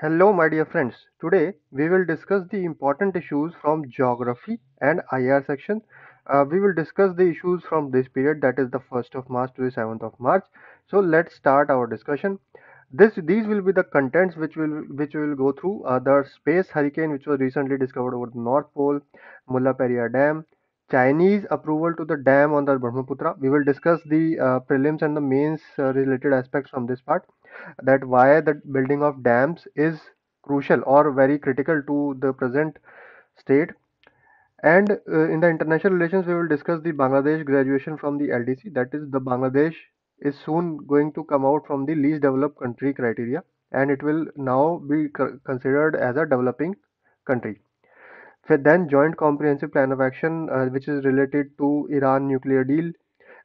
Hello my dear friends, today we will discuss the important issues from geography and IR section. Uh, we will discuss the issues from this period that is the 1st of March to the 7th of March. So let's start our discussion. This These will be the contents which will which will go through uh, the space hurricane which was recently discovered over the North Pole, Mulla Dam, Chinese approval to the dam on the Brahmaputra. We will discuss the uh, prelims and the mains uh, related aspects from this part that why the building of dams is crucial or very critical to the present state and uh, in the international relations we will discuss the bangladesh graduation from the ldc that is the bangladesh is soon going to come out from the least developed country criteria and it will now be considered as a developing country then joint comprehensive plan of action uh, which is related to iran nuclear deal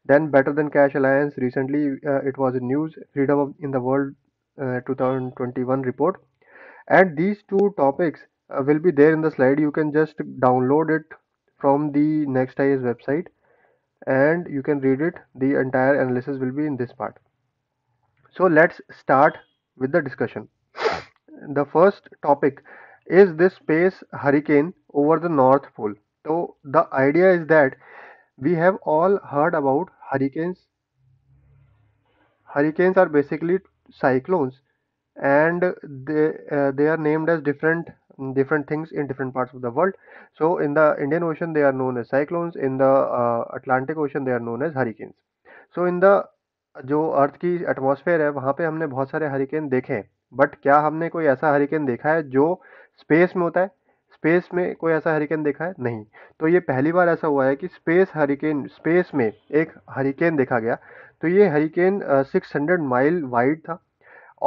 then Better Than Cash Alliance recently uh, it was in news Freedom of, in the World uh, 2021 report, and these two topics uh, will be there in the slide. You can just download it from the Next IS website, and you can read it. The entire analysis will be in this part. So let's start with the discussion. The first topic is this space hurricane over the North Pole. So the idea is that We have all heard about hurricanes. Hurricanes are basically cyclones and they uh, they are named as different different things in different parts of the world so in the indian ocean they are known as cyclones in the uh, atlantic ocean they are known as hurricanes so in the जो अर्थ की atmosphere है वहाँ पे हमने बहुत सारे hurricane देखे हैं बट क्या हमने कोई ऐसा हरिकेन देखा है जो स्पेस में होता है स्पेस में कोई ऐसा हरिकेन देखा है नहीं तो ये पहली बार ऐसा हुआ है कि स्पेस हरिकेन स्पेस में एक हरिकेन देखा गया तो ये hurricane six hundred mile wide था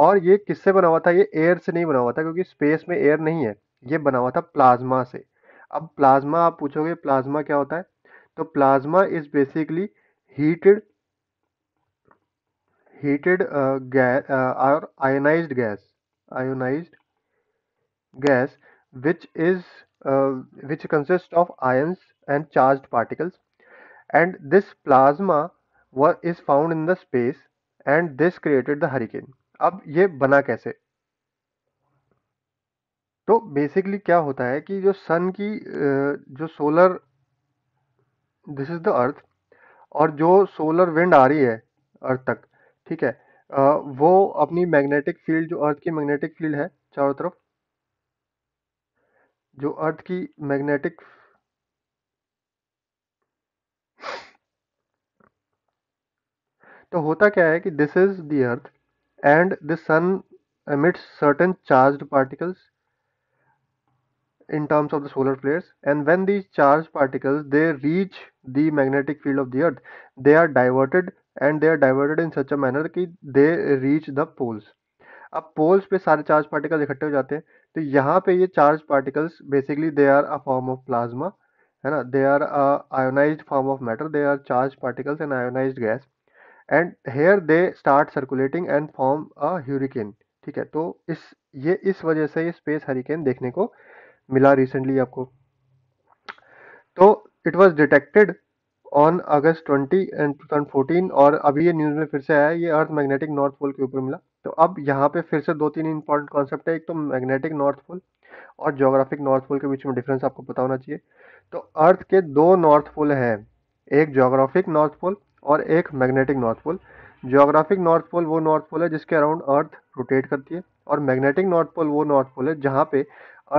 और ये किससे बना हुआ था ये एयर से नहीं बना हुआ था क्योंकि स्पेस में एयर नहीं है ये बना हुआ था प्लाज्मा से अब प्लाज्मा आप पूछोगे प्लाज्मा क्या होता है तो plasma is basically heated heated gas और ionised gas ionised gas which is uh, which consists of ions and charged particles and this plasma was is found in the space and this created the hurricane अब ये बना कैसे तो basically क्या होता है कि जो सन की जो solar this is the earth और जो सोलर विंड आ रही है अर्थ तक ठीक है वो अपनी मैग्नेटिक फील्ड जो अर्थ की मैग्नेटिक फील्ड है चारों तरफ जो अर्थ की मैग्नेटिक तो होता क्या है कि this is the earth and the sun emits certain charge particles in terms of the solar flares and when these charge particles they reach the magnetic field of the earth they are diverted and they are diverted in such a manner की they reach the poles अब poles पे सारे charge particle इकट्ठे हो जाते हैं तो यहाँ पे ये charge particles basically they are a form of plasma है ना they are a ionise form of matter they are charge particles and ionise gas and here they start circulating and form a hurricane ठीक है तो इस ये इस वजह से ये स्पेस हरिकेन देखने को मिला रिसेंटली आपको तो it was detected on August twenty and fourteen और अभी ये न्यूज़ में फिर से आया ये अर्थ मैग्नेटिक नॉर्थ पोल के ऊपर मिला तो अब यहाँ पे फिर से दो तीन इंपॉर्टेंट कॉन्सेप्ट है एक तो मैग्नेटिक नॉर्थ पोल और जोग्राफिक नॉर्थ पोल के बीच में डिफरेंस आपको पता होना चाहिए तो अर्थ के दो नॉर्थ पोल हैं एक जोग्राफिक नॉर्थ पोल और एक magnetic north pole geographic north pole वो नॉर्थ पोल है जिसके अराउंड अर्थ रोटेट करती है और मैग्नेटिक नॉर्थ पोल वो नॉर्थ पोल है जहाँ पे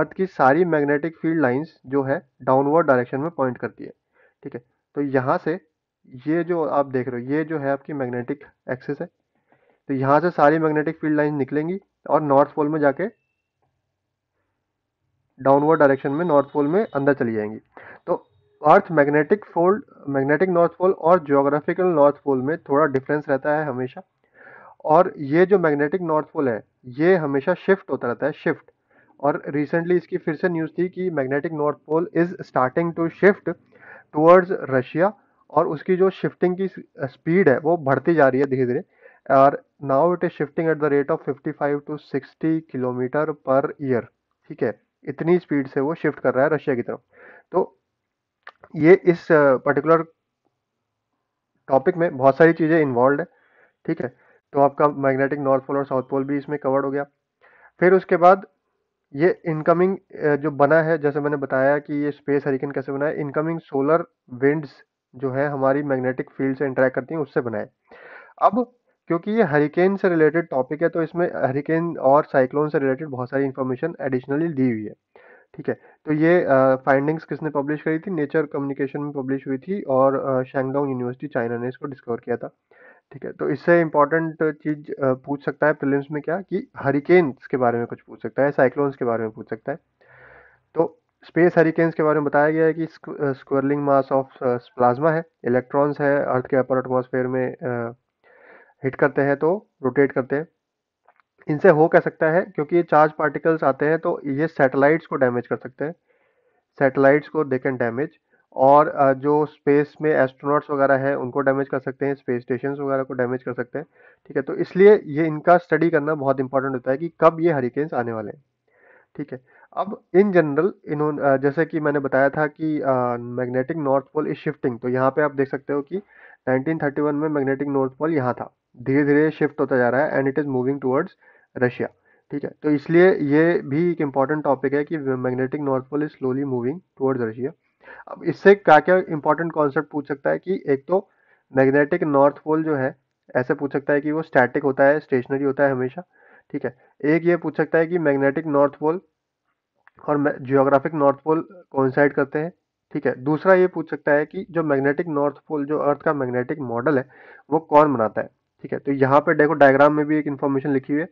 अर्थ की सारी मैग्नेटिक फील्ड लाइंस जो है डाउनवर्ड डायरेक्शन में पॉइंट करती है ठीक है तो यहाँ से ये जो आप देख रहे हो ये जो है आपकी मैग्नेटिक एक्सेस है तो यहाँ से सारी मैग्नेटिक फील्ड लाइन निकलेंगी और नॉर्थ पोल में जाके डाउनवर्ड डायरेक्शन में नॉर्थ पोल में अंदर चली जाएंगी तो earth magnetic field magnetic north pole और जोग्राफिकल नॉर्थ पोल में थोड़ा डिफरेंस रहता है हमेशा और ये जो मैग्नेटिक नॉर्थ पोल है ये हमेशा शिफ्ट होता रहता है शिफ्ट और रिसेंटली इसकी फिर से न्यूज़ थी कि magnetic north pole is starting to shift towards Russia और उसकी जो शिफ्टिंग की स्पीड है वो बढ़ती जा रही है धीरे धीरे और now it is shifting at the rate of 55 to 60 kilometre per year ठीक है इतनी स्पीड से वो शिफ्ट कर रहा है रशिया की तरफ तो ये इस पर्टिकुलर टॉपिक में बहुत सारी चीज़ें इन्वॉल्व है ठीक है तो आपका मैग्नेटिक नॉर्थ पोल और साउथ पोल भी इसमें कवर्ड हो गया फिर उसके बाद ये इनकमिंग जो बना है जैसे मैंने बताया कि ये स्पेस हरिकेन कैसे बना है इनकमिंग सोलर विंड्स जो है हमारी मैग्नेटिक फील्ड से इंटरेक्ट करती हैं उससे बनाए अब क्योंकि ये हरिकेन से रिलेटेड टॉपिक है तो इसमें हरिकेन और साइक्लोन से रिलेटेड बहुत सारी इन्फॉर्मेशन एडिशनली दी हुई है ठीक है तो ये फाइंडिंग्स uh, किसने पब्लिश करी थी नेचर कम्युनिकेशन में पब्लिश हुई थी और शेंगडोंग यूनिवर्सिटी चाइना ने इसको डिस्कवर किया था ठीक है तो इससे इंपॉर्टेंट चीज पूछ सकता है प्रीलिम्स में क्या कि हरिकेन्स के बारे में कुछ पूछ सकता है साइक्लोन्स के बारे में पूछ सकता है तो स्पेस हरिकेन्स के बारे में बताया गया है कि स्क्वर्लिंग मास ऑफ प्लाज्मा है इलेक्ट्रॉन्स है अर्थ के अपर एटमोसफेयर में हिट करते हैं तो रोटेट करते हैं इनसे हो कह सकता है क्योंकि ये चार्ज पार्टिकल्स आते हैं तो ये सैटेलाइट्स को डैमेज कर सकते हैं सैटेलाइट्स को दे कैन डैमेज और जो स्पेस में एस्ट्रोनॉट्स वगैरह हैं उनको डैमेज कर सकते हैं स्पेस स्टेशन वगैरह को डैमेज कर सकते हैं ठीक है तो इसलिए ये इनका स्टडी करना बहुत इंपॉर्टेंट होता है कि कब ये हरिकेन्स आने वाले हैं ठीक है अब इन जनरल इन्होंने जैसे कि मैंने बताया था कि magnetic north pole is shifting तो यहाँ पे आप देख सकते हो कि 1931 में मैग्नेटिक नॉर्थ पोल यहाँ था धीरे धीरे शिफ्ट होता जा रहा है and it is moving towards Russia ठीक है तो इसलिए ये भी एक इम्पॉर्टेंट टॉपिक है कि magnetic north pole is slowly moving towards Russia अब इससे क्या क्या इंपॉर्टेंट कॉन्सेप्ट पूछ सकता है कि एक तो मैग्नेटिक नॉर्थ पोल जो है ऐसे पूछ सकता है कि वो स्टैटिक होता है स्टेशनरी होता है हमेशा ठीक है एक ये पूछ सकता है कि मैग्नेटिक नॉर्थ पोल और जियोग्राफिक नॉर्थ पोल कॉन्साइड करते हैं ठीक है दूसरा ये पूछ सकता है कि जो मैग्नेटिक नॉर्थ पोल जो अर्थ का मैग्नेटिक मॉडल है वो कौन बनाता है ठीक है तो यहाँ पे देखो डायग्राम में भी एक इंफॉर्मेशन लिखी हुई है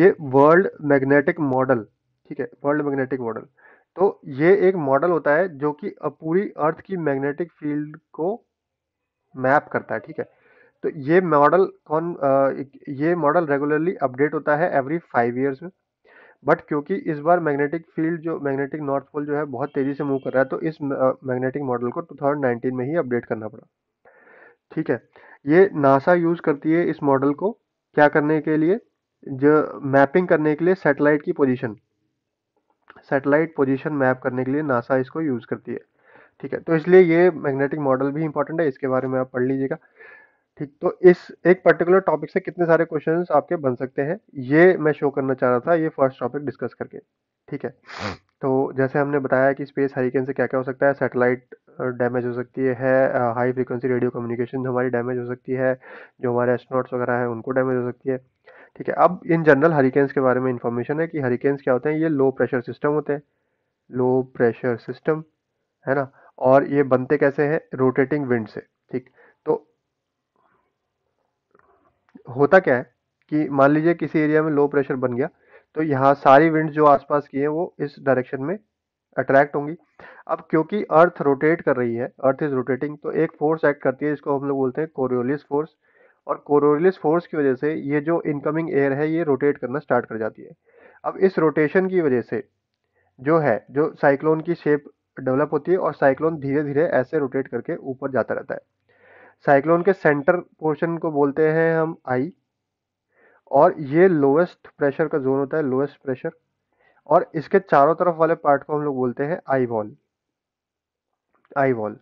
ये वर्ल्ड मैग्नेटिक मॉडल ठीक है वर्ल्ड मैग्नेटिक मॉडल तो ये एक मॉडल होता है जो कि पूरी अर्थ की मैग्नेटिक फील्ड को मैप करता है ठीक है तो ये मॉडल कौन आ, ये मॉडल रेगुलरली अपडेट होता है एवरी फाइव ईयर्स में बट क्योंकि इस बार मैग्नेटिक फील्ड जो मैग्नेटिक नॉर्थ पोल जो है बहुत तेज़ी से मूव कर रहा है तो इस मैग्नेटिक मॉडल को 2019 में ही अपडेट करना पड़ा ठीक है ये नासा यूज़ करती है इस मॉडल को क्या करने के लिए जो मैपिंग करने के लिए सैटेलाइट की पोजीशन सेटेलाइट पोजीशन मैप करने के लिए नासा इसको यूज़ करती है ठीक है तो इसलिए ये मैग्नेटिक मॉडल भी इंपॉर्टेंट है इसके बारे में आप पढ़ लीजिएगा ठीक तो इस एक पर्टिकुलर टॉपिक से कितने सारे क्वेश्चन आपके बन सकते हैं ये मैं शो करना चाह रहा था ये फर्स्ट टॉपिक डिस्कस करके ठीक है तो जैसे हमने बताया कि स्पेस हरिकेन से क्या क्या हो सकता है सैटेलाइट डैमेज हो सकती है हाई फ्रिक्वेंसी रेडियो कम्युनिकेशन हमारी डैमेज हो सकती है जो हमारे एस्ट्रोनॉट्स वगैरह हैं उनको डैमेज हो सकती है ठीक है अब इन जनरल हरिकेन्स के बारे में इंफॉर्मेशन है कि हरिकेन्स क्या होते हैं ये लो प्रेशर सिस्टम होते हैं लो प्रेशर सिस्टम है ना और ये बनते कैसे हैं रोटेटिंग विंड से ठीक तो होता क्या है कि मान लीजिए किसी एरिया में लो प्रेशर बन गया तो यहाँ सारी विंड जो आसपास की है वो इस डायरेक्शन में अट्रैक्ट होंगी अब क्योंकि अर्थ रोटेट कर रही है अर्थ इज रोटेटिंग तो एक फोर्स एक्ट करती है इसको हम लोग बोलते हैं कोरियोलिस फोर्स और कोरोलिस फोर्स की वजह से ये जो इनकमिंग एयर है ये रोटेट करना स्टार्ट कर जाती है अब इस रोटेशन की वजह से जो है जो साइक्लोन की शेप डेवलप होती है और साइक्लोन धीरे धीरे ऐसे रोटेट करके ऊपर जाता रहता है साइक्लोन के सेंटर पोर्शन को बोलते हैं हम आई और ये लोएस्ट प्रेशर का जोन होता है लोएस्ट प्रेशर और इसके चारों तरफ वाले पार्ट को हम लोग बोलते हैं eye wall eye wall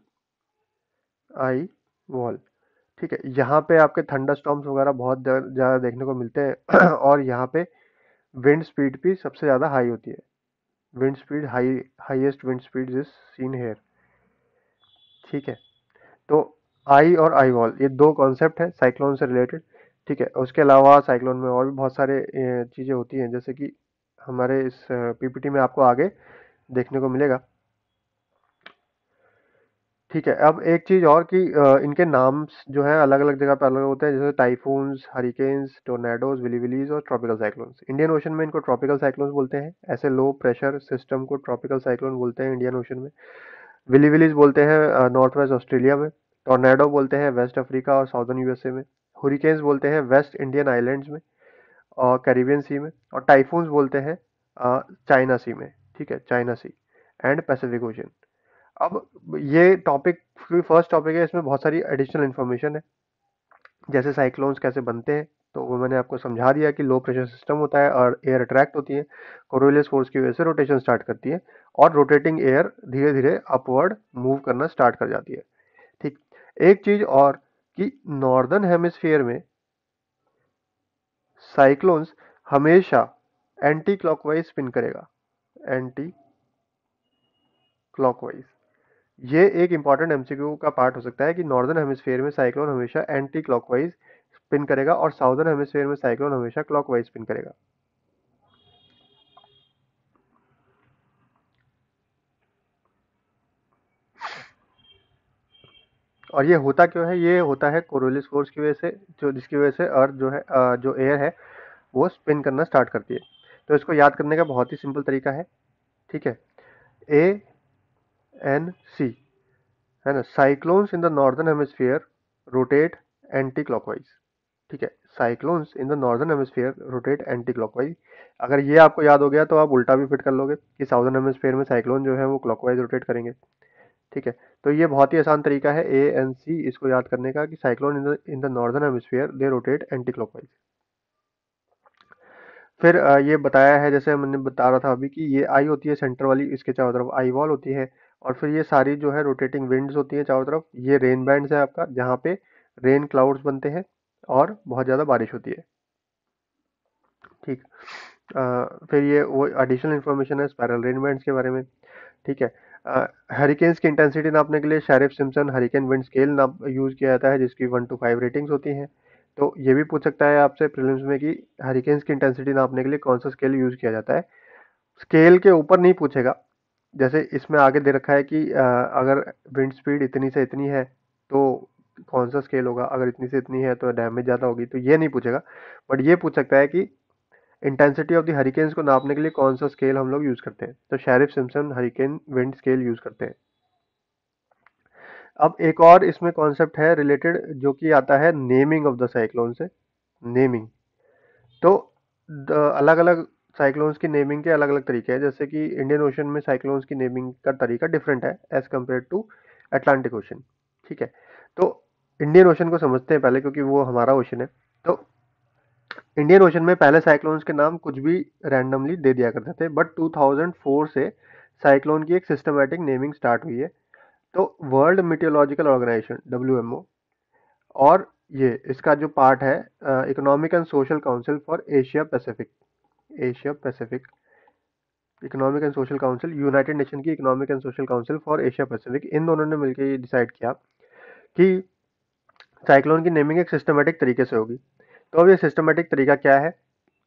eye wall ठीक है यहाँ पे आपके थंडर स्टॉम्स वगैरह बहुत ज़्यादा देखने को मिलते हैं और यहाँ पे विंड स्पीड भी सबसे ज़्यादा हाई होती है wind speed high highest wind speed is seen here ठीक है तो आई और आई वॉल ये दो कॉन्सेप्ट है साइक्लोन से रिलेटेड ठीक है उसके अलावा साइक्लोन में और भी बहुत सारे चीज़ें होती हैं जैसे कि हमारे इस पीपीटी में आपको आगे देखने को मिलेगा ठीक है अब एक चीज़ और कि इनके नाम जो है अलग अलग जगह पर अलग होते हैं जैसे टाइफून्स हरिकेन्स टोर्नेडोज विलीविलीज और ट्रॉपिकल साइक्लोन्स इंडियन ओशन में इनको ट्रॉपिकल साइक्लोन्स बोलते हैं ऐसे लो प्रेशर सिस्टम को ट्रॉपिकल साइक्लोन बोलते हैं इंडियन ओशन में विलीविलीज बोलते हैं नॉर्थ वेस्ट ऑस्ट्रेलिया में टोर्नेडो बोलते हैं वेस्ट अफ्रीका और साउदर्न यूएसए में हुरिकेन्स बोलते हैं वेस्ट इंडियन आइलैंड्स में और कैरिबियन सी में और टाइफून्स बोलते हैं चाइना सी में ठीक है China Sea and Pacific Ocean अब ये टॉपिक फर्स्ट टॉपिक है इसमें बहुत सारी एडिशनल इन्फॉर्मेशन है जैसे साइक्लोन्स कैसे बनते हैं तो वो मैंने आपको समझा दिया कि लो प्रेशर सिस्टम होता है और एयर अट्रैक्ट होती है कोरोलियस फोर्स की वजह से रोटेशन स्टार्ट करती है और रोटेटिंग एयर धीरे धीरे अपवर्ड मूव करना स्टार्ट कर जाती है ठीक एक चीज़ और कि नॉर्दर्न हेमिस्फीयर में साइक्लोन्स हमेशा एंटी क्लॉकवाइज स्पिन करेगा एंटी क्लॉकवाइज ये एक इंपॉर्टेंट एमसीक्यू का पार्ट हो सकता है कि नॉर्दर्न हेमिसफेयर में साइक्लोन हमेशा एंटी क्लॉकवाइज स्पिन करेगा और साउदर्न हेमिसफेयर में साइक्लोन हमेशा क्लॉकवाइज स्पिन करेगा और ये होता क्यों है ये होता है कोरोलिस फोर्स की वजह से जो जिसकी वजह से अर्थ जो है जो एयर है वो स्पिन करना स्टार्ट करती है तो इसको याद करने का बहुत ही सिंपल तरीका है ठीक है ए एन सी है ना cyclones in the northern hemisphere rotate anti clockwise ठीक है cyclones in the northern hemisphere rotate anti clockwise अगर ये आपको याद हो गया तो आप उल्टा भी फिट कर लोगे कि साउदर्न हेमिस्फीयर में साइक्लोन जो है वो क्लॉकवाइज रोटेट करेंगे ठीक है तो ये बहुत ही आसान तरीका है ए एन सी इसको याद करने का कि cyclone in the in the northern hemisphere they rotate anti clockwise फिर ये बताया है जैसे मैंने बता रहा था अभी कि ये आई होती है सेंटर वाली इसके चारों तरफ आई वॉल होती है और फिर ये सारी जो है रोटेटिंग विंड्स होती है चारों तरफ ये रेन बैंड्स है आपका जहाँ पे रेन क्लाउड्स बनते हैं और बहुत ज़्यादा बारिश होती है ठीक फिर ये वो एडिशनल इन्फॉर्मेशन है स्पैरल रेन बैंड्स के बारे में ठीक है हरिकेन्स की इंटेंसिटी नापने के लिए शेरिफ सिमसन हरिकेन विंड स्केल नाप यूज़ किया जाता है जिसकी वन टू फाइव रेटिंग्स होती हैं तो ये भी पूछ सकता है आपसे प्रिलिम्स में कि हरिकेन्स की इंटेंसिटी नापने के लिए कौन सा स्केल यूज़ किया जाता है स्केल के ऊपर नहीं पूछेगा जैसे इसमें आगे दे रखा है कि आ, अगर विंड स्पीड इतनी से इतनी है तो कौन सा स्केल होगा अगर इतनी से इतनी है तो डैमेज ज़्यादा होगी तो ये नहीं पूछेगा बट ये पूछ सकता है कि इंटेंसिटी ऑफ द हरिकेन्स को नापने के लिए कौन सा स्केल हम लोग यूज़ करते हैं तो शेरिफ Simpson hurricane wind scale use करते हैं अब एक और इसमें कॉन्सेप्ट है रिलेटेड जो कि आता है नेमिंग ऑफ तो, द साइक्लोन से नेमिंग तो अलग अलग साइक्लोन्स की नेमिंग के अलग अलग तरीके हैं जैसे कि इंडियन ओशन में साइक्लोन्स की नेमिंग का तरीका डिफरेंट है as compare to Atlantic Ocean ठीक है तो इंडियन ओशन को समझते हैं पहले क्योंकि वो हमारा ओशन है तो इंडियन ओशन में पहले साइक्लोन्स के नाम कुछ भी रैंडमली दे दिया करते थे बट 2004 से साइक्लोन की एक सिस्टमेटिक नेमिंग स्टार्ट हुई है तो वर्ल्ड मिटियोलॉजिकल ऑर्गेनाइजेशन डब्ल्यू और ये इसका जो पार्ट है economic and social council for Asia Pacific Asia Pacific economic and social council United Nation की economic and social council for Asia Pacific इन दोनों ने मिलकर ये डिसाइड किया कि साइक्लोन की नेमिंग एक सिस्टमेटिक तरीके से होगी तो अब ये सिस्टमेटिक तरीका क्या है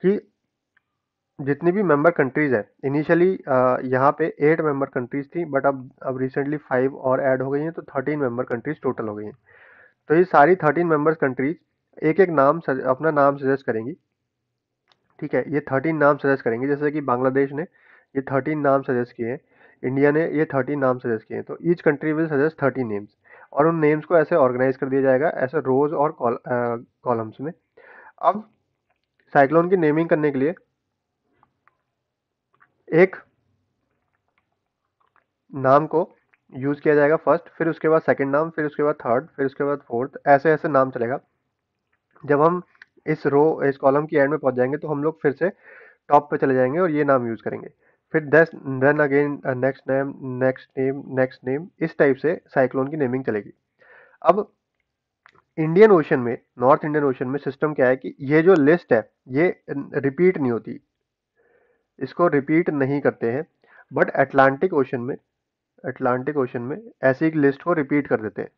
कि जितनी भी मेंबर कंट्रीज है इनिशियली यहाँ पे एट मेंबर कंट्रीज थी बट अब अब रिसेंटली फाइव और ऐड हो गई हैं तो थर्टीन मेंबर कंट्रीज टोटल हो गई हैं तो ये सारी थर्टीन मेंबर्स कंट्रीज एक एक नाम अपना नाम सजेस्ट करेंगी ठीक है ये थर्टीन नाम सजेस्ट करेंगे जैसे कि बांग्लादेश ने ये थर्टीन नाम सजेस्ट किए इंडिया ने ये थर्टीन नाम सजेस्ट किए तो each country will suggest thirty names और उन नेम्स को ऐसे ऑर्गेनाइज कर दिया जाएगा ऐसे रोज और कॉलम्स में अब साइक्लोन की नेमिंग करने के लिए एक नाम को यूज़ किया जाएगा फर्स्ट फिर उसके बाद सेकंड नाम फिर उसके बाद थर्ड फिर उसके बाद फोर्थ ऐसे ऐसे नाम चलेगा जब हम इस रो इस कॉलम की एंड में पहुंच जाएंगे तो हम लोग फिर से टॉप पे चले जाएंगे और ये नाम यूज़ करेंगे फिर दस then again next name next name next name इस टाइप से साइक्लोन की नेमिंग चलेगी अब इंडियन ओशन में नॉर्थ इंडियन ओशन में सिस्टम क्या है कि ये जो लिस्ट है ये रिपीट नहीं होती इसको रिपीट नहीं करते हैं बट अटलांटिक ओशन में अटलांटिक ओशन में ऐसी एक लिस्ट को रिपीट कर देते हैं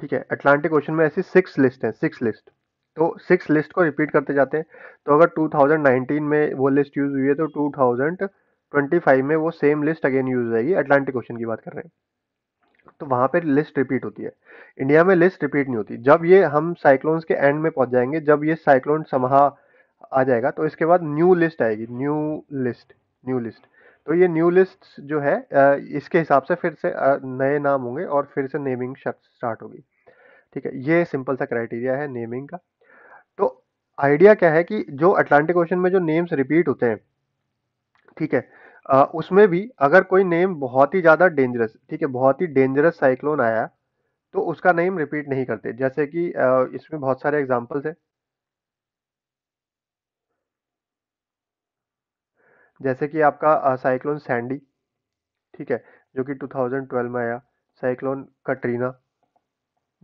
ठीक है अटलांटिक ओशन में ऐसी सिक्स लिस्ट है सिक्स लिस्ट तो सिक्स लिस्ट को रिपीट करते जाते हैं तो अगर 2019 में वो लिस्ट यूज़ हुई है तो 2025 में वो सेम लिस्ट अगेन यूज़ होगी अटलांटिक ओशन की बात कर रहे हैं तो वहाँ पर लिस्ट रिपीट होती है इंडिया में लिस्ट रिपीट नहीं होती जब ये हम साइक्लोन्स के एंड में पहुँच जाएंगे जब ये साइक्लोन समहा आ जाएगा तो इसके बाद न्यू लिस्ट आएगी न्यू लिस्ट न्यू लिस्ट तो ये न्यू लिस्ट जो है इसके हिसाब से फिर से नए नाम होंगे और फिर से नेमिंग स्टार्ट होगी ठीक है ये सिंपल सा क्राइटेरिया है नेमिंग का आइडिया क्या है कि जो अटलांटिक ओशन में जो नेम्स रिपीट होते हैं ठीक है आ, उसमें भी अगर कोई नेम बहुत ही ज़्यादा डेंजरस ठीक है बहुत ही डेंजरस साइक्लोन आया तो उसका नेम रिपीट नहीं करते जैसे कि आ, इसमें बहुत सारे एग्जाम्पल्स हैं जैसे कि आपका साइक्लोन सैंडी ठीक है जो कि 2012 में आया साइक्लोन कटरीना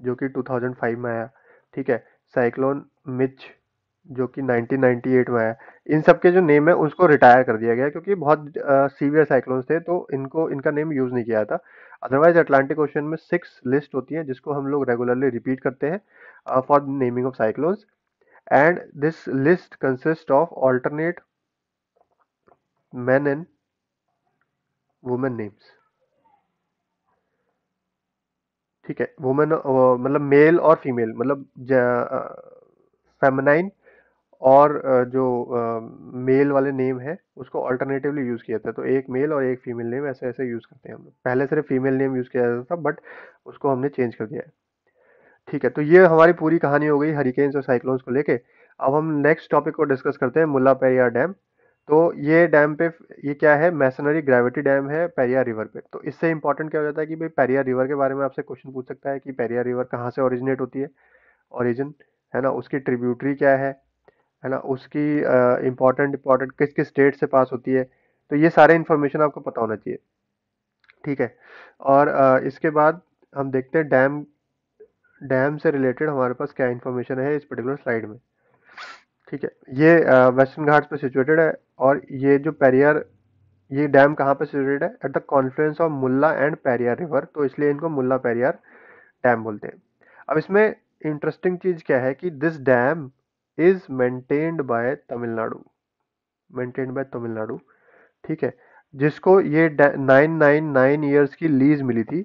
जो कि 2005 में आया ठीक है साइक्लोन मिच जो कि 1998 में आया इन सब के जो नेम है उसको रिटायर कर दिया गया क्योंकि बहुत सीवियर साइक्लोन्स थे तो इनको इनका नेम यूज़ नहीं किया था अदरवाइज अटलांटिक ओशन में सिक्स लिस्ट होती है जिसको हम लोग रेगुलरली रिपीट करते हैं for naming of cyclones and this list consist of alternate man and women names ठीक है वुमेन मतलब मेल और फीमेल मतलब फेमनाइन और जो मेल वाले नेम है उसको अल्टरनेटिवली यूज़ किया जाता है तो एक मेल और एक फीमेल नेम ऐसे ऐसे यूज़ करते हैं हम लोग पहले सिर्फ फीमेल नेम यूज़ किया जाता था बट उसको हमने चेंज कर दिया है ठीक है तो ये हमारी पूरी कहानी हो गई हरिकेन्स और साइक्लोन्स को लेके अब हम नेक्स्ट टॉपिक को डिस्कस करते हैं मुला पेरिया डैम तो ये डैम पे ये क्या है मैसनरी ग्रेविटी डैम है पेरिया रिवर पे तो इससे इंपॉर्टेंट क्या हो जाता है कि भाई पेरिया रिवर के बारे में आपसे क्वेश्चन पूछ सकता है कि पेरिया रिवर कहाँ से ओरिजिनेट होती है ओरिजिन है ना उसकी ट्रिब्यूटरी क्या है है ना उसकी इम्पोर्टेंट इम्पोर्टेंट किस किस स्टेट से पास होती है तो ये सारे इन्फॉर्मेशन आपको पता होना चाहिए ठीक है और uh, इसके बाद हम देखते हैं डैम डैम से रिलेटेड हमारे पास क्या इन्फॉर्मेशन है इस पर्टिकुलर स्लाइड में ठीक है ये वेस्टर्न घाट्स पर सिचुएटेड है और ये जो पेरियर ये डैम कहाँ पर सिचुएटेड है at the confluence of Mulla and Periyar river तो इसलिए इनको मुल्ला पेरियर डैम बोलते हैं अब इसमें इंटरेस्टिंग चीज़ क्या है कि this dam is maintained by Tamil Nadu maintained by Tamil Nadu ठीक है जिसको ये नाइन नाइन नाइन ईयर्स की लीज मिली थी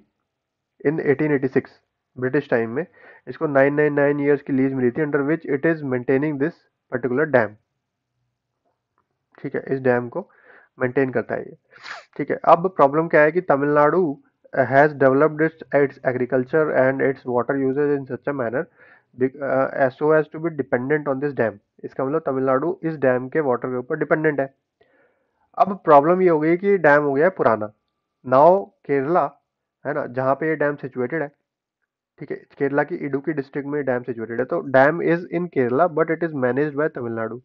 इन 1886 ब्रिटिश टाइम में इसको नाइन नाइन नाइन ईयर्स की लीज मिली थी under which it is maintaining this particular dam ठीक है इस डैम को मेंटेन करता है ये ठीक है अब प्रॉब्लम क्या है कि Tamil Nadu has developed its its agriculture and its water usages in such a manner S O as to be dependent on this dam इसका मतलब तमिलनाडु इस डैम के वाटर के ऊपर डिपेंडेंट है अब प्रॉब्लम ये हो गई कि डैम हो गया है पुराना नाव केरला है ना जहाँ पे ये डैम सिचुएटेड है ठीक है केरला की इडुकी डिस्ट्रिक्ट में डैम सिचुएटेड है तो dam is in Kerala but it is manage by Tamil Nadu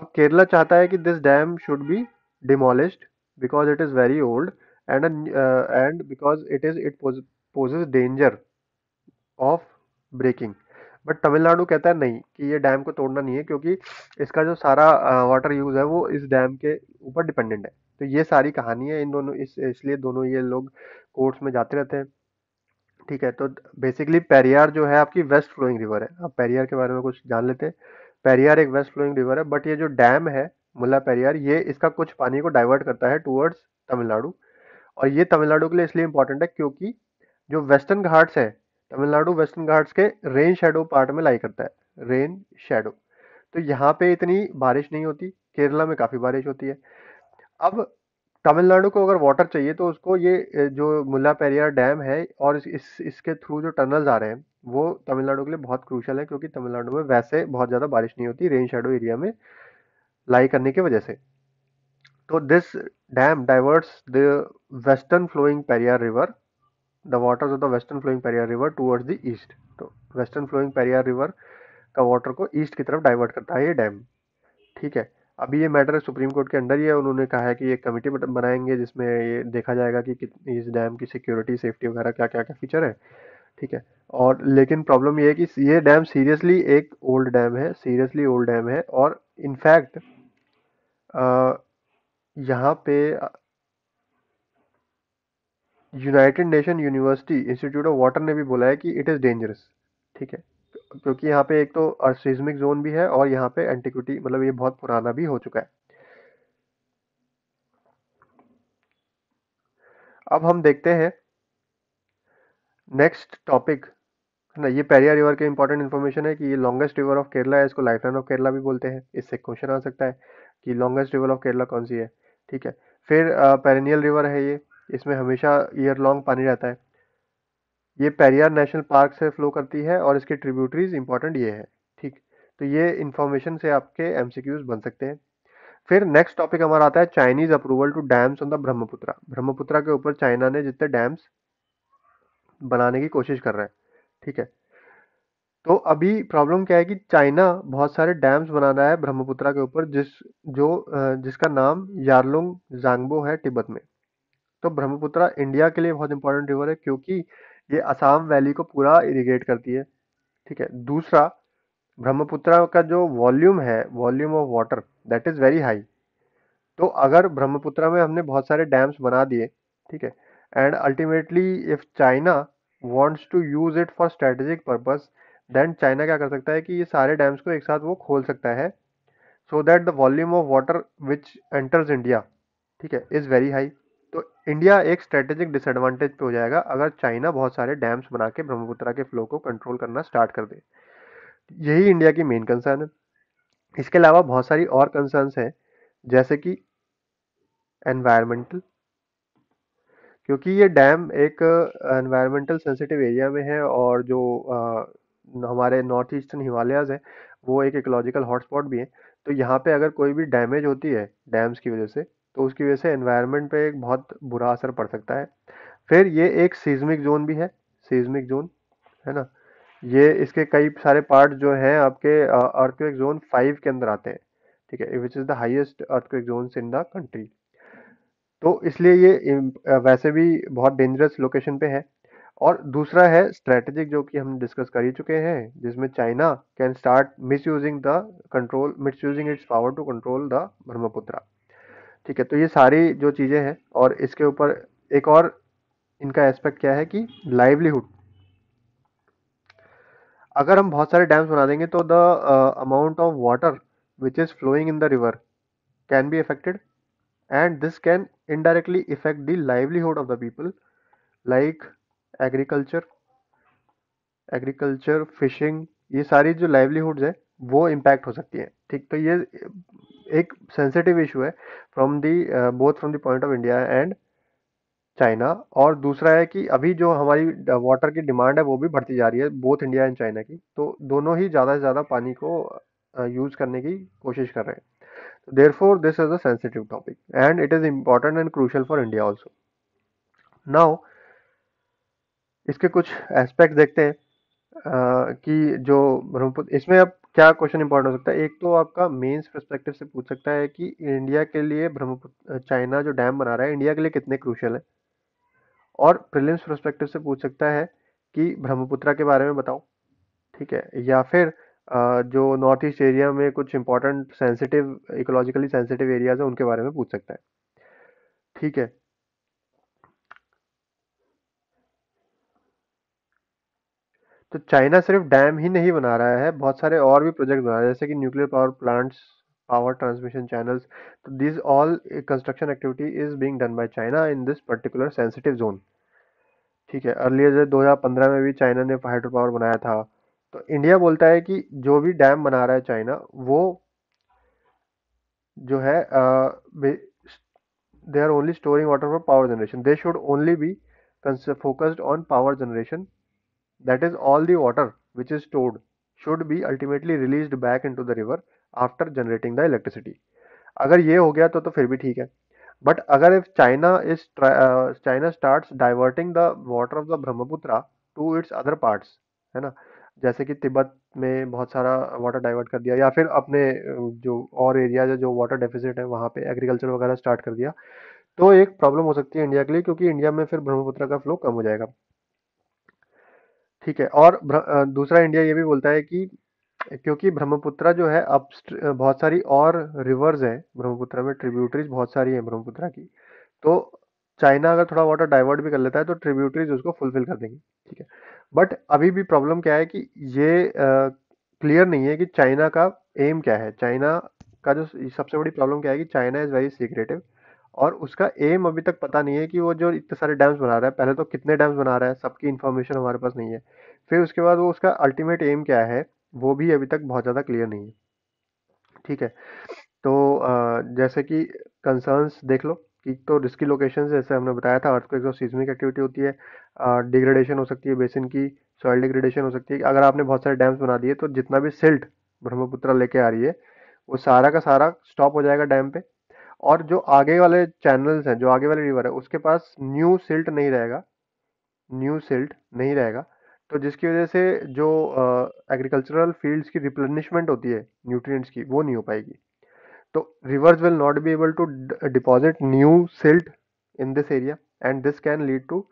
अब केरला चाहता है कि this dam should be demolished because it is very old and and because it is it poses danger of breaking but Tamil Nadu कहता है नहीं कि ये डैम को तोड़ना नहीं है क्योंकि इसका जो सारा वाटर यूज़ है वो इस डैम के ऊपर डिपेंडेंट है तो ये सारी कहानी है इन दोनों इस इसलिए दोनों ये लोग कोर्ट्स में जाते रहते हैं ठीक है तो बेसिकली पेरियार जो है आपकी वेस्ट फ्लोइंग रिवर है आप पेरियार के बारे में कुछ जान लेते हैं पेरियार एक वेस्ट फ्लोइंग रिवर है बट ये जो डैम है मुला पेरियार ये इसका कुछ पानी को डाइवर्ट करता है टूवर्ड्स तमिलनाडु और ये तमिलनाडु के लिए इसलिए इंपॉर्टेंट है क्योंकि जो वेस्टर्न घाट्स है तमिलनाडु वेस्टर्न घाट्स के रेन शेडो पार्ट में लाई करता है रेन शेडो तो यहाँ पे इतनी बारिश नहीं होती केरला में काफ़ी बारिश होती है अब तमिलनाडु को अगर वाटर चाहिए तो उसको ये जो मुला पेरियार डैम है और इस, इस इसके थ्रू जो टनल्स आ रहे हैं वो तमिलनाडु के लिए बहुत क्रूशल है क्योंकि तमिलनाडु में वैसे बहुत ज़्यादा बारिश नहीं होती रेन शेडो एरिया में लाई करने की वजह से तो this dam diverts the western flowing Periyar river the waters of the western flowing Periyar river towards the east तो वेस्टर्न फ्लोइंग पेरियार रिवर का वाटर को ईस्ट की तरफ डाइवर्ट करता है ये डैम ठीक है अभी ये मैटर है सुप्रीम कोर्ट के अंडर ही है उन्होंने कहा है कि एक कमेटी बनाएंगे जिसमें ये देखा जाएगा कि इस डैम की सिक्योरिटी सेफ्टी वगैरह क्या क्या क्या फीचर है ठीक है और लेकिन प्रॉब्लम ये है कि ये डैम सीरियसली एक ओल्ड डैम है सीरियसली ओल्ड डैम है और इनफैक्ट यहाँ पे United Nation University Institute of Water ने भी बोला है कि इट इज़ डेंजरस ठीक है क्योंकि यहाँ पे एक तो अर्सिज्मिक जोन भी है और यहाँ पे एंटीक्विटी मतलब ये बहुत पुराना भी हो चुका है अब हम देखते हैं नेक्स्ट टॉपिक है ना ये पेरिया रिवर के इंपॉर्टेंट इन्फॉर्मेशन है कि ये लॉन्गेस्ट रिवर ऑफ केरला है इसको लाइफ लाइन ऑफ केरला भी बोलते हैं इससे क्वेश्चन आ सकता है कि लॉन्गेस्ट रिवर ऑफ केरला कौन सी है ठीक है फिर पेरेनियल रिवर है ये इसमें हमेशा ईयर लॉन्ग पानी रहता है ये पेरियार नेशनल पार्क से फ्लो करती है और इसके ट्रिब्यूटरीज इंपॉर्टेंट ये है ठीक तो ये इन्फॉर्मेशन से आपके एम बन सकते हैं फिर नेक्स्ट टॉपिक हमारा आता है Chinese approval to dams on the Brahmaputra Brahmaputra के ऊपर चाइना ने जितने डैम्स बनाने की कोशिश कर रहा है ठीक है तो अभी प्रॉब्लम क्या है कि चाइना बहुत सारे डैम्स बना रहा है ब्रह्मपुत्रा के ऊपर जिस जो जिसका नाम यारलोंग जांगबो है तिब्बत में तो ब्रह्मपुत्र इंडिया के लिए बहुत इंपॉर्टेंट रिवर है क्योंकि ये असम वैली को पूरा इरिगेट करती है ठीक है दूसरा ब्रह्मपुत्र का जो वॉल्यूम है volume of water that is very high तो अगर ब्रह्मपुत्र में हमने बहुत सारे डैम्स बना दिए ठीक है and ultimately if China wants to use it for strategic purpose then China क्या कर सकता है कि ये सारे डैम्स को एक साथ वो खोल सकता है so that the volume of water which enters India ठीक है इज़ वेरी हाई इंडिया एक स्ट्रेटेजिक डिसएडवांटेज पे हो जाएगा अगर चाइना बहुत सारे डैम्स बना के ब्रह्मपुत्रा के फ्लो को कंट्रोल करना स्टार्ट कर दे यही इंडिया की मेन कंसर्न है इसके अलावा बहुत सारी और कंसर्न्स हैं जैसे कि एनवायरमेंटल क्योंकि ये डैम एक एनवायरमेंटल सेंसिटिव एरिया में है और जो आ, हमारे नॉर्थ ईस्टर्न हिमालयाज हैं वो एक इकोलॉजिकल हॉटस्पॉट भी है तो यहाँ पे अगर कोई भी डैमेज होती है डैम्स की वजह से तो उसकी वजह से एनवायरनमेंट पे एक बहुत बुरा असर पड़ सकता है फिर ये एक सीज्मिक जोन भी है सीज्मिक जोन है ना ये इसके कई सारे पार्ट जो हैं आपके अर्थक्वेक जोन फाइव के अंदर आते हैं ठीक है which is the highest earthquake zone in the country तो इसलिए ये वैसे भी बहुत डेंजरस लोकेशन पे है और दूसरा है स्ट्रेटेजिक जो कि हम डिस्कस कर ही चुके हैं जिसमें China can start misusing the control misusing its power to control the Brahmaputra ठीक है तो ये सारी जो चीज़ें हैं और इसके ऊपर एक और इनका एस्पेक्ट क्या है कि लाइवलीहुड अगर हम बहुत सारे डैम्स बना देंगे तो the amount of water which is flowing in the river can be affected and this can indirectly effect the livelihood of the people like agriculture agriculture fishing ये सारी जो लाइवलीहुड्स है वो इम्पैक्ट हो सकती है ठीक तो ये एक सेंसिटिव इशू है from the both from the point of India and China और दूसरा है कि अभी जो हमारी वाटर uh, की डिमांड है वो भी बढ़ती जा रही है बोथ इंडिया एंड चाइना की तो दोनों ही ज़्यादा से ज़्यादा पानी को यूज़ uh, करने की कोशिश कर रहे हैं there for this is a sensitive topic and it is important and crucial for India also now इसके कुछ एस्पेक्ट देखते हैं uh, कि जो ब्रह्मपुत्र इसमें अब क्या क्वेश्चन इंपॉर्टेंट हो सकता है एक तो आपका मेंस परस्पेक्टिव से पूछ सकता है कि इंडिया के लिए ब्रह्मपुत्र चाइना जो डैम बना रहा है इंडिया के लिए कितने क्रूशल है और प्रिलिम्स परस्पेक्टिव से पूछ सकता है कि ब्रह्मपुत्रा के बारे में बताओ ठीक है या फिर जो नॉर्थ ईस्ट एरिया में कुछ important sensitive ecologically sensitive areas हैं उनके बारे में पूछ सकता है ठीक है तो चाइना सिर्फ डैम ही नहीं बना रहा है बहुत सारे और भी प्रोजेक्ट बना रहे हैं जैसे कि nuclear power plants power transmission channels तो this all construction activity is being done by China in this particular sensitive zone ठीक है अर्लियर जो 2015 में भी चाइना ने हाइड्रो पावर बनाया था तो इंडिया बोलता है कि जो भी डैम बना रहा है चाइना वो जो है they are only storing water for power generation they should only be focused on power generation that is all the water which is stored should be ultimately released back into the river after generating the electricity अगर ये हो गया तो तो फिर भी ठीक है बट अगर if China is China start diverting the water of the Brahmaputra to its other parts है ना जैसे कि तिब्बत में बहुत सारा वाटर डाइवर्ट कर दिया या फिर अपने uh, जो और एरियाज जो वाटर डेफिसिट है वहाँ पे एग्रीकल्चर वगैरह स्टार्ट कर दिया तो एक प्रॉब्लम हो सकती है इंडिया के लिए क्योंकि इंडिया में फिर ब्रह्मपुत्र का फ्लो कम हो जाएगा ठीक है और दूसरा इंडिया ये भी बोलता है कि क्योंकि ब्रह्मपुत्रा जो है अब बहुत सारी और रिवर्स है ब्रह्मपुत्रा में ट्रिब्यूटरीज बहुत सारी है ब्रह्मपुत्रा की तो चाइना अगर थोड़ा वाटर डाइवर्ट भी कर लेता है तो ट्रिब्यूटरीज उसको फुलफिल कर देंगे ठीक है बट अभी भी प्रॉब्लम क्या है कि ये क्लियर नहीं है कि चाइना का एम क्या है चाइना का जो सबसे बड़ी प्रॉब्लम क्या है कि चाइना इज़ वेरी सीक्रेटिव और उसका एम अभी तक पता नहीं है कि वो जो इतने सारे डैम्स बना रहा है पहले तो कितने डैम्स बना रहा है सबकी इन्फॉर्मेशन हमारे पास नहीं है फिर उसके बाद वो उसका अल्टीमेट एम क्या है वो भी अभी तक बहुत ज़्यादा क्लियर नहीं है ठीक है तो जैसे कि कंसर्न्स देख लो कि तो रिस्की लोकेशन जैसे हमने बताया था अर्थ को एक तो सीजमिक एक्टिविटी होती है डिग्रेडेशन हो सकती है बेसिन की सॉइल डिग्रेडेशन हो सकती है अगर आपने बहुत सारे डैम्स बना दिए तो जितना भी सिल्ट ब्रह्मपुत्र लेके आ रही है वो सारा का सारा स्टॉप हो जाएगा डैम पे और जो आगे वाले चैनल्स हैं जो आगे वाले रिवर है उसके पास न्यू सिल्ट नहीं रहेगा न्यू सिल्ट नहीं रहेगा तो जिसकी वजह से जो एग्रीकल्चरल फील्ड्स की रिप्लेनिशमेंट होती है न्यूट्रिएंट्स की वो नहीं हो पाएगी तो rivers will not be able to deposit new silt in this area and this can lead to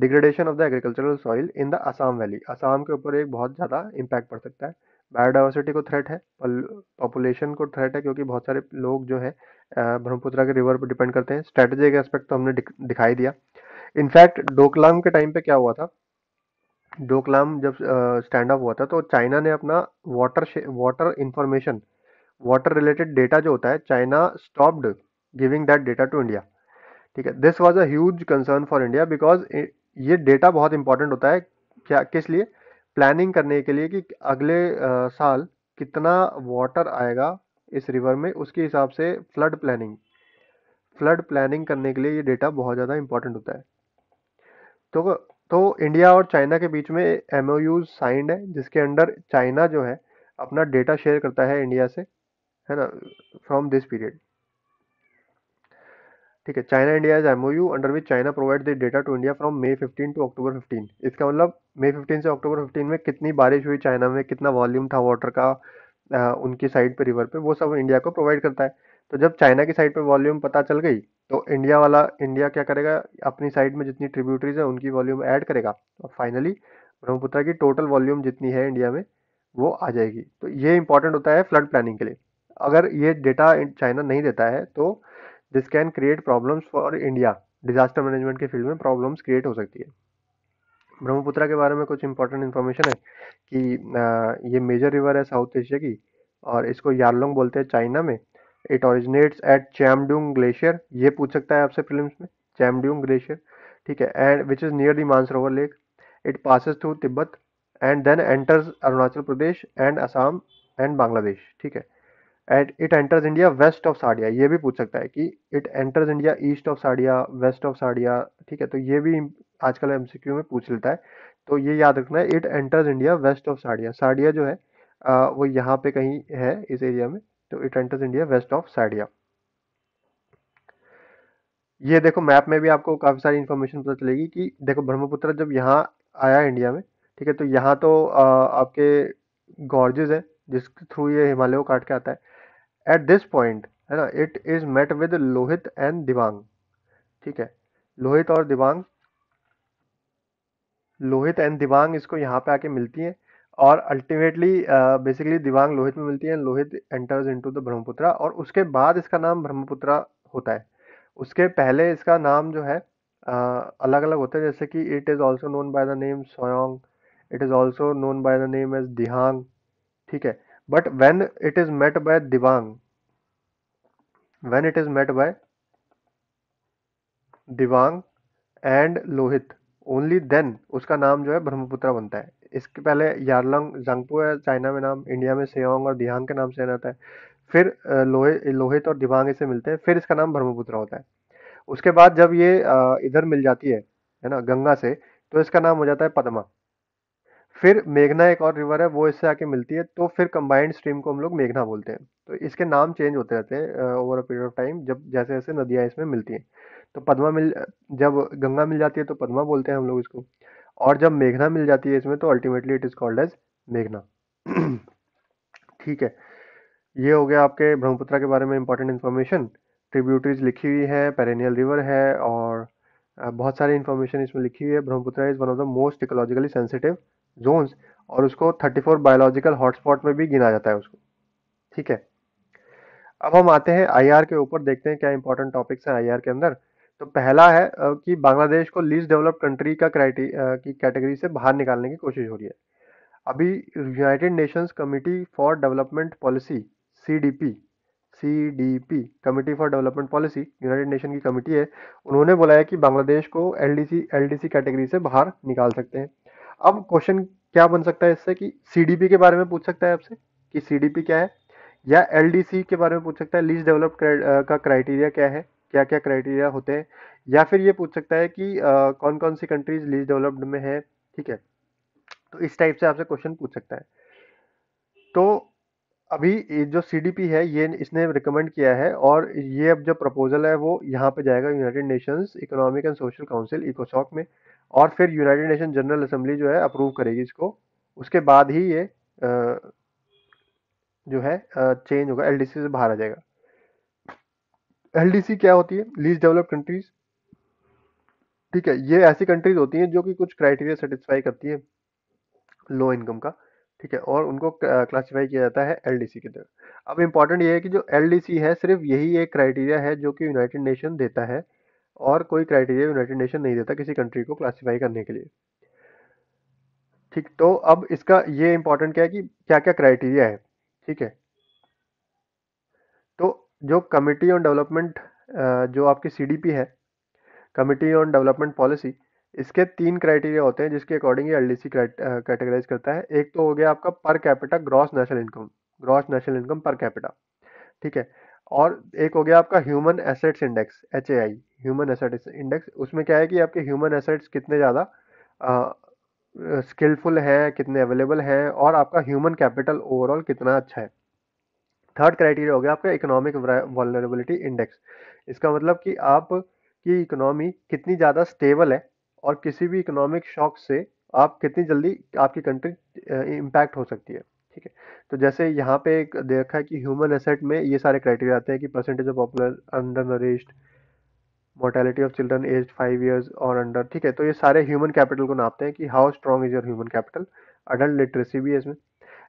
degradation of the agricultural soil in the Assam valley Assam के ऊपर एक बहुत ज़्यादा इम्पैक्ट पड़ सकता है बायोडाइवर्सिटी को थ्रेट है पॉपुलेशन को थ्रेट है क्योंकि बहुत सारे लोग जो है ब्रह्मपुत्र के रिवर पर डिपेंड करते हैं स्ट्रेटेजिक एस्पेक्ट तो हमने दिखाई दिया इनफैक्ट डोकलाम के टाइम पे क्या हुआ था डोकलाम जब स्टैंड अप हुआ था तो चाइना ने अपना water water information water related data जो होता है China stopped giving that data to India ठीक है this was a huge concern for India because ये डेटा बहुत इंपॉर्टेंट होता है क्या किस लिए प्लानिंग करने के लिए कि अगले साल कितना वाटर आएगा इस रिवर में उसके हिसाब से फ्लड प्लानिंग फ्लड प्लानिंग करने के लिए ये डेटा बहुत ज़्यादा इंपॉर्टेंट होता है तो तो इंडिया और चाइना के बीच में एम साइंड है जिसके अंडर चाइना जो है अपना डेटा शेयर करता है इंडिया से है ना फ्रॉम दिस पीरियड ठीक है China India is M under which China provide the data to India from May 15 to October 15 इसका मतलब मई 15 से अक्टूबर 15 में कितनी बारिश हुई चाइना में कितना वॉल्यूम था वाटर का आ, उनकी साइड पर रिवर पे वो सब इंडिया को प्रोवाइड करता है तो जब चाइना की साइड पर वॉल्यूम पता चल गई तो इंडिया वाला इंडिया क्या करेगा अपनी साइड में जितनी ट्रिब्यूटरीज है उनकी वॉल्यूम ऐड करेगा और फाइनली ब्रह्मपुत्र की टोटल वॉल्यूम जितनी है इंडिया में वो आ जाएगी तो ये इंपॉर्टेंट होता है फ्लड प्लानिंग के लिए अगर ये डेटा चाइना नहीं देता है तो this can create problems for India disaster management के फील्ड में प्रॉब्लम्स क्रिएट हो सकती है ब्रह्मपुत्रा के बारे में कुछ इंपॉर्टेंट इन्फॉर्मेशन है कि ये मेजर रिवर है साउथ एशिया की और इसको यारलोंग बोलते हैं चाइना में it originates at Chemayungdung glacier ये पूछ सकता है आपसे फिल्म में चैमड्यूंग ग्लेशियर ठीक है and which is near the Mansarovar lake it passes through Tibet and then enters Arunachal Pradesh and Assam and Bangladesh ठीक है at it enters India west of Sadiya ये भी पूछ सकता है कि it enters India east of Sadiya west of Sadiya ठीक है तो ये भी आजकल एम में पूछ लेता है तो ये याद रखना है it enters India west of Sadiya Sadiya जो है आ, वो यहाँ पे कहीं है इस एरिया में तो it enters India west of Sadiya ये देखो मैप में भी आपको काफ़ी सारी इन्फॉर्मेशन पता चलेगी कि देखो ब्रह्मपुत्र जब यहाँ आया इंडिया में ठीक है तो यहाँ तो आ, आपके गॉर्जेज है जिसके थ्रू ये हिमालय को काट के आता है एट दिस पॉइंट है ना it is met with Lohit and Dibang ठीक है लोहित और दिवांग लोहित एंड दिवांग इसको यहाँ पे आके मिलती है और अल्टीमेटली बेसिकली दिवांग लोहित में मिलती है Lohit enters into the Brahmaputra और उसके बाद इसका नाम ब्रह्मपुत्रा होता है उसके पहले इसका नाम जो है अलग अलग होता है जैसे कि it is also known by the name Siang it is also known by the name as Dihang ठीक है but when it is met by Dibang when it is met by Dibang and Lohit only then उसका नाम जो है ब्रह्मपुत्र बनता है इसके पहले यारलंग जंगपो है चाइना में नाम इंडिया में सेवांग और दिहांग के नाम से रहता है फिर लोहे लोहित और दिवांग इसे मिलते हैं फिर इसका नाम ब्रह्मपुत्र होता है उसके बाद जब ये इधर मिल जाती है है ना गंगा से तो इसका नाम हो जाता है पदमा फिर मेघना एक और रिवर है वो इससे आके मिलती है तो फिर कंबाइंड स्ट्रीम को हम लोग मेघना बोलते हैं तो इसके नाम चेंज होते रहते हैं over a period of time जब जैसे जैसे नदियाँ इसमें मिलती हैं तो पद्मा मिल जब गंगा मिल जाती है तो पद्मा बोलते हैं हम लोग इसको और जब मेघना मिल जाती है इसमें तो ultimately it is called as मेघना ठीक है ये हो गया आपके ब्रह्मपुत्रा के बारे में इंपॉर्टेंट इन्फॉर्मेशन ट्रिब्यूटरीज लिखी हुई है पेरेनियल रिवर है और बहुत सारी इन्फॉर्मेशन इसमें लिखी हुई है Brahmaputra is one of the most ecologically sensitive zones और उसको 34 बायोलॉजिकल हॉटस्पॉट में भी गिना जाता है उसको ठीक है अब हम आते हैं आईआर के ऊपर देखते हैं क्या इंपॉर्टेंट टॉपिक्स हैं आईआर के अंदर तो पहला है कि बांग्लादेश को लीस्ट डेवलप कंट्री का क्राइटी की कैटेगरी से बाहर निकालने की कोशिश हो रही है अभी United Nations committee for development policy C C committee for development policy United Nation की कमिटी है उन्होंने बोला है कि बांग्लादेश को एल डी सी कैटेगरी से बाहर निकाल सकते हैं अब क्वेश्चन क्या बन सकता है इससे कि सीडीपी के बारे में पूछ सकता है आपसे कि सीडीपी क्या है या एलडीसी के बारे में पूछ सकता है लीज डेवलप का क्राइटेरिया क्या है क्या क्या क्राइटेरिया होते हैं या फिर ये पूछ सकता है कि आ, कौन कौन सी कंट्रीज लीज डेवलप्ड में है ठीक है तो इस टाइप से आपसे क्वेश्चन पूछ सकता है तो अभी जो पी है ये इसने रिकमेंड किया है और ये अब जो प्रपोजल है वो यहाँ पे जाएगा United Nations economic and social council इकोसॉक में और फिर यूनाइटेड नेशन जनरल असेंबली जो है अप्रूव करेगी इसको उसके बाद ही ये जो है चेंज होगा एल से बाहर आ जाएगा एल क्या होती है लीज डेवलप कंट्रीज ठीक है ये ऐसी कंट्रीज होती हैं जो कि कुछ क्राइटेरिया सेटिस्फाई करती है लो इनकम का ठीक है और उनको क्लासिफाई किया जाता है एल के तरह अब इम्पॉर्टेंट ये है कि जो एल है सिर्फ यही एक क्राइटेरिया है जो कि यूनाइटेड नेशन देता है और कोई क्राइटेरिया यूनाइटेड नेशन नहीं देता किसी कंट्री को क्लासीफाई करने के लिए ठीक तो अब इसका ये इम्पोर्टेंट क्या है कि क्या क्या क्राइटेरिया है ठीक है तो जो कमिटी ऑन डेवलपमेंट जो आपकी पी है कमिटी ऑन डेवलपमेंट पॉलिसी इसके तीन क्राइटेरिया होते हैं जिसके अकॉर्डिंग ये एलडीसी कैटेगराइज करता है एक तो हो गया आपका per capita gross national income gross national income per capita ठीक है और एक हो गया आपका human assets index H human assets index उसमें क्या है कि आपके ह्यूमन एसेट्स कितने ज़्यादा स्किलफुल हैं कितने अवेलेबल हैं और आपका ह्यूमन कैपिटल ओवरऑल कितना अच्छा है थर्ड क्राइटेरिया हो गया आपका इकोनॉमिक वॉलरेबिलिटी इंडेक्स इसका मतलब कि आप की इकोनॉमी कितनी ज़्यादा स्टेबल है और किसी भी इकोनॉमिक शॉक से आप कितनी जल्दी आपकी कंट्री इम्पैक्ट हो सकती है ठीक है तो जैसे यहाँ पे एक देखा है कि ह्यूमन एसेट में ये सारे क्राइटेरिया आते हैं कि percentage of popular undernourished mortality of children age five years और अंडर ठीक है तो ये सारे ह्यूमन कैपिटल को नापते हैं कि how strong is your human capital adult literacy भी है इसमें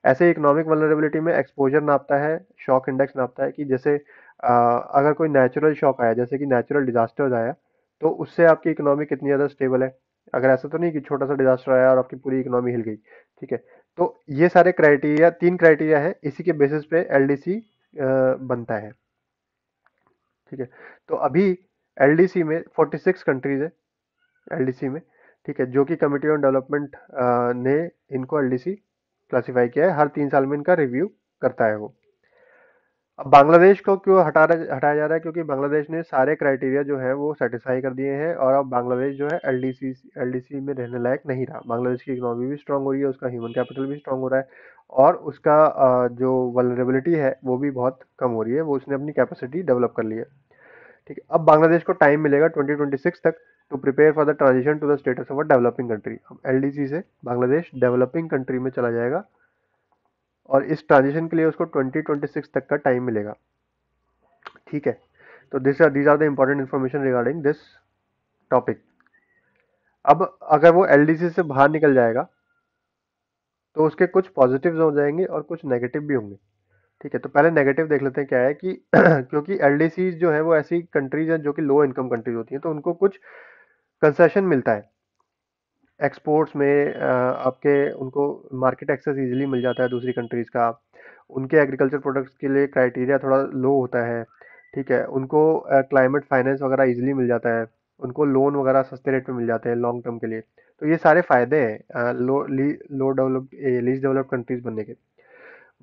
ऐसे इकोनॉमिक वनरेबिलिटी में एक्सपोजर नापता है शॉक इंडेक्स नापता है कि जैसे आ, अगर कोई नेचुरल शॉक आया जैसे कि नेचुरल डिजास्टर्स आया तो उससे आपकी इकोनॉमी कितनी ज़्यादा स्टेबल है अगर ऐसा तो नहीं कि छोटा सा डिजास्टर आया और आपकी पूरी इकोनॉमी हिल गई ठीक है तो ये सारे क्राइटेरिया तीन क्राइटेरिया है इसी के बेसिस पे एल बनता है ठीक है तो अभी एल में 46 कंट्रीज है एल में ठीक है जो कि कमिटी ऑन डेवलपमेंट ने इनको एल क्लासिफाई किया है हर तीन साल में इनका रिव्यू करता है वो अब बांग्लादेश को क्यों हटा हटाया जा रहा है क्योंकि बांग्लादेश ने सारे क्राइटेरिया जो है वो सेटिस्फाई कर दिए हैं और अब बांग्लादेश जो है एल एलडीसी में रहने लायक नहीं रहा बांग्लादेश की इकोनॉमी भी स्ट्रांग हो रही है उसका ह्यूमन कैपिटल भी स्ट्रांग हो रहा है और उसका जो वलरेबिलिटी है वो भी बहुत कम हो रही है वो उसने अपनी कैपेसिटी डेवलप कर ली है ठीक है अब बांग्लादेश को टाइम मिलेगा ट्वेंटी तक to prepare for the transition to the status of a developing country अब एल से बांग्लादेश डेवलपिंग कंट्री में चला जाएगा और इस ट्रांजिशन के लिए उसको ट्वेंटी ट्वेंटी सिक्स तक का टाइम मिलेगा ठीक है तो this are these are the important information regarding this topic अब अगर वो एल से बाहर निकल जाएगा तो उसके कुछ पॉजिटिव हो जाएंगे और कुछ नेगेटिव भी होंगे ठीक है तो पहले नेगेटिव देख लेते हैं क्या है कि क्योंकि एल जो है वो ऐसी कंट्रीज हैं जो कि लो इनकम कंट्रीज होती हैं तो उनको कुछ कंसेशन मिलता है एक्सपोर्ट्स में आपके उनको मार्केट एक्सेस इजीली मिल जाता है दूसरी कंट्रीज़ का उनके एग्रीकल्चर प्रोडक्ट्स के लिए क्राइटेरिया थोड़ा लो होता है ठीक है उनको क्लाइमेट फाइनेंस वगैरह इजीली मिल जाता है उनको लोन वगैरह सस्ते रेट पे मिल जाते हैं लॉन्ग टर्म के लिए तो ये सारे फ़ायदे हैं low li low develop least developed countries बनने के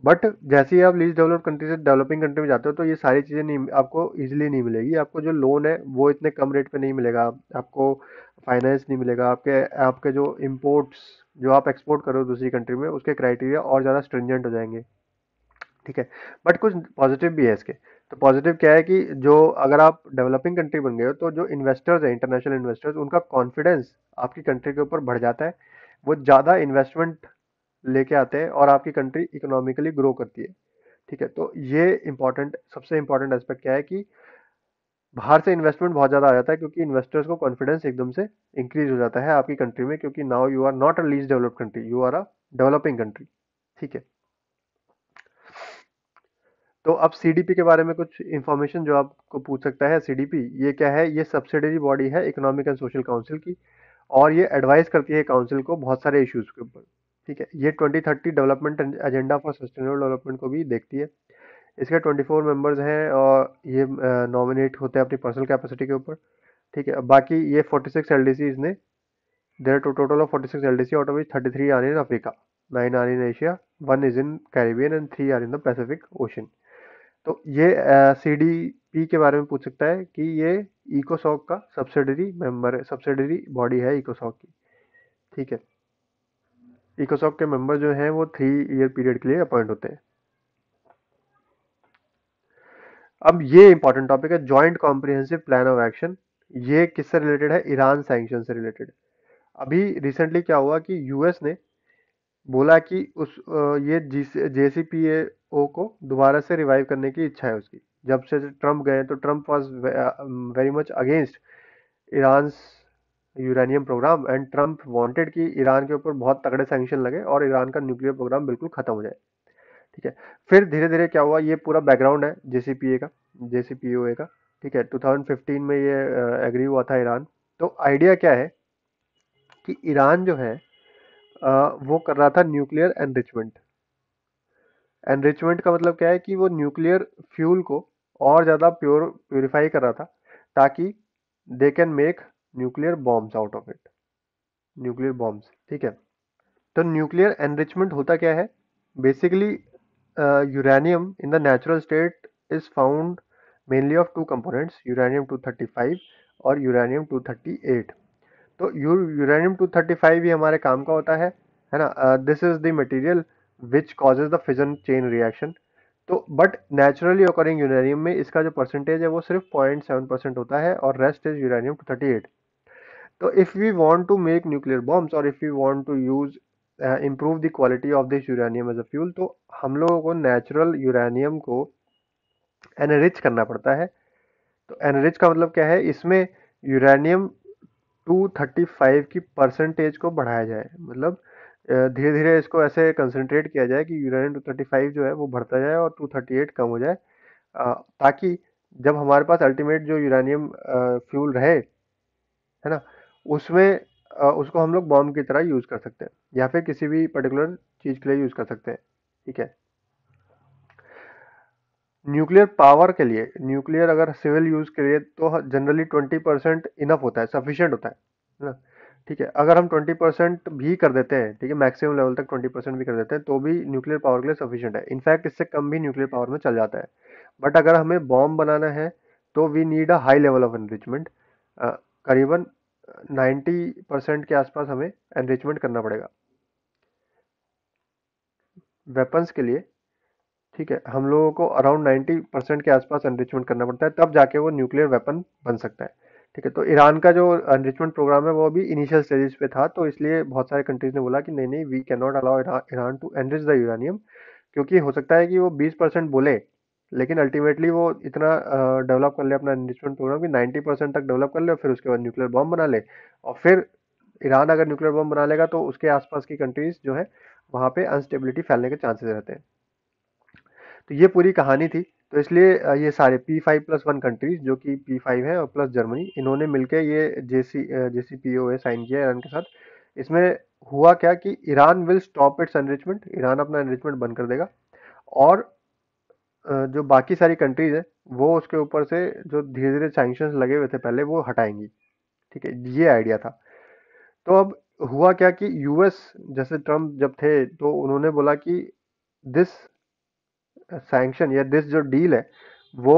बट जैसे ही आप लीज डेवलप कंट्री से डेवलपिंग कंट्री में जाते हो तो ये सारी चीज़ें नहीं आपको इजीली नहीं मिलेगी आपको जो लोन है वो इतने कम रेट पे नहीं मिलेगा आपको फाइनेंस नहीं मिलेगा आपके आपके जो इम्पोर्ट्स जो आप एक्सपोर्ट करो दूसरी कंट्री में उसके क्राइटेरिया और ज़्यादा स्ट्रिंजेंट हो जाएंगे ठीक है बट कुछ पॉजिटिव भी है इसके तो पॉजिटिव क्या है कि जो अगर आप डेवलपिंग कंट्री बन गए हो तो जो इन्वेस्टर्स हैं इंटरनेशनल इन्वेस्टर्स उनका कॉन्फिडेंस आपकी कंट्री के ऊपर बढ़ जाता है वो ज़्यादा इन्वेस्टमेंट लेके आते हैं और आपकी कंट्री इकोनॉमिकली ग्रो करती है ठीक है तो ये इंपॉर्टेंट सबसे इंपॉर्टेंट एस्पेक्ट क्या है कि बाहर से इन्वेस्टमेंट बहुत ज़्यादा आ जाता है क्योंकि इन्वेस्टर्स को कॉन्फिडेंस एकदम से इंक्रीज हो जाता है आपकी कंट्री में क्योंकि now you are not a least developed country you are a developing country ठीक है तो अब सीडीपी के बारे में कुछ इंफॉर्मेशन जो आपको पूछ सकता है सीडीपी ये क्या है ये सब्सिडरी बॉडी है इकोनॉमिक एंड सोशल काउंसिल की और ये एडवाइस करती है काउंसिल को बहुत सारे इश्यूज़ के ऊपर ठीक है ये twenty thirty development agenda for sustainable development को भी देखती है इसके ट्वेंटी फोर मेम्बर्स हैं और ये नॉमिनेट होते हैं अपनी पर्सनल कैपेसिटी के ऊपर ठीक है बाकी ये forty six L D C इसने there are total of forty six L D C out of which thirty three are in Africa nine are in Asia one is in Caribbean and three are in the Pacific ocean तो ये C D P के बारे में पूछ सकता है कि ये इकोसॉक का सब्सिडरी मेंबर सब्सिडरी बॉडी है इकोसॉक की ठीक है इकोसॉक के मेंबर जो हैं वो थ्री ईयर पीरियड के लिए अपॉइंट होते हैं अब ये इंपॉर्टेंट टॉपिक है joint comprehensive plan of action ये किससे रिलेटेड है ईरान सैंक्शन से रिलेटेड अभी रिसेंटली क्या हुआ कि यूएस ने बोला कि उस ये जे सी को दोबारा से रिवाइव करने की इच्छा है उसकी जब से ट्रंप गए तो Trump was very much against Iran uranium program and Trump wanted कि ईरान के ऊपर बहुत तगड़े सैंक्शन लगे और ईरान का न्यूक्लियर प्रोग्राम बिल्कुल ख़त्म हो जाए ठीक है फिर धीरे धीरे क्या हुआ ये पूरा बैकग्राउंड है जे का जे का ठीक है टू में ये एग्री हुआ था ईरान तो आइडिया क्या है कि ईरान जो है वो कर रहा था न्यूक्लियर एनरिचमेंट एनरिचमेंट का मतलब क्या है कि वो न्यूक्लियर फ्यूल को और ज़्यादा प्योर प्योरीफाई कर रहा था ताकि they can make nuclear bombs out of it nuclear bombs ठीक है तो न्यूक्लियर एनरिचमेंट होता क्या है basically uranium in the natural state is found mainly of two components uranium 235 और यूरेनियम 238 तो यूरेनियम 235 ही हमारे काम का होता है है ना this is the material which causes the fission chain reaction तो बट नेचुरली अकॉर्डिंग यूरेनियम में इसका जो परसेंटेज है वो सिर्फ 0.7 परसेंट होता है और रेस्ट इज यूरेनियम 238 तो if we want to make nuclear bombs और if we want to use improve the quality of this uranium as a fuel तो हम लोगों को नेचुरल यूरेनियम को एनरिच करना पड़ता है तो एनरिच का मतलब क्या है इसमें यूरेनियम 235 की परसेंटेज को बढ़ाया जाए मतलब uh, धीरे धीरे इसको ऐसे कंसनट्रेट किया जाए कि यूरेनियम 235 जो है वो बढ़ता जाए और 238 कम हो जाए uh, ताकि जब हमारे पास अल्टीमेट जो यूरेनियम फ्यूल uh, रहे है ना उसमें उसको हम लोग बॉम्ब की तरह यूज़ कर सकते हैं या फिर किसी भी पर्टिकुलर चीज़ के लिए यूज़ कर सकते हैं ठीक है न्यूक्लियर पावर के लिए न्यूक्लियर अगर सिविल यूज़ के लिए तो जनरली ट्वेंटी परसेंट इनफ होता है सफिशेंट होता है ना ठीक है अगर हम ट्वेंटी परसेंट भी कर देते हैं ठीक है मैक्सिमम लेवल तक ट्वेंटी परसेंट भी कर देते हैं तो भी न्यूक्लियर पावर के लिए सफिशेंट है इनफैक्ट इससे कम भी न्यूक्लियर पावर में चल जाता है बट अगर हमें बॉम्ब बनाना है तो we need a high level of enrichment करीबन 90 परसेंट के आसपास हमें एनरिचमेंट करना पड़ेगा वेपन्स के लिए ठीक है हम लोगों को अराउंड 90 परसेंट के आसपास एनरिचमेंट करना पड़ता है तब जाके वो न्यूक्लियर वेपन बन सकता है ठीक है तो ईरान का जो एनरिचमेंट प्रोग्राम है वो अभी इनिशियल स्टेजेस पे था तो इसलिए बहुत सारे कंट्रीज ने बोला कि नहीं नहीं we can not allow Iran to enrich the uranium क्योंकि हो सकता है कि वो 20 परसेंट बोले लेकिन अल्टीमेटली वो इतना डेवलप कर ले अपना एनरिचमेंट प्रोग्राम कि नाइन्टी परसेंट तक डेवलप कर ले और फिर उसके बाद न्यूक्लियर बॉम्ब बना ले और फिर ईरान अगर न्यूक्लियर बॉम्ब बना लेगा तो उसके आसपास की कंट्रीज जो है वहाँ पे अनस्टेबिलिटी फैलने के चांसेस रहते हैं तो ये पूरी कहानी थी तो इसलिए ये सारे P five plus one countries जो कि पी फाइव है और प्लस जर्मनी इन्होंने मिलकर ये जे सी जे सी पी ओ है साइन किया ईरान के साथ इसमें हुआ क्या कि Iran will stop its enrichment Iran अपना एनरिचमेंट बंद कर देगा और जो बाकी सारी कंट्रीज है वो उसके ऊपर से जो धीरे धीरे सैंक्शन लगे हुए थे पहले वो हटाएंगी ठीक है ये आइडिया था तो अब हुआ क्या कि यूएस जैसे ट्रम्प जब थे तो उन्होंने बोला कि दिस सैंक्शन या दिस जो डील है वो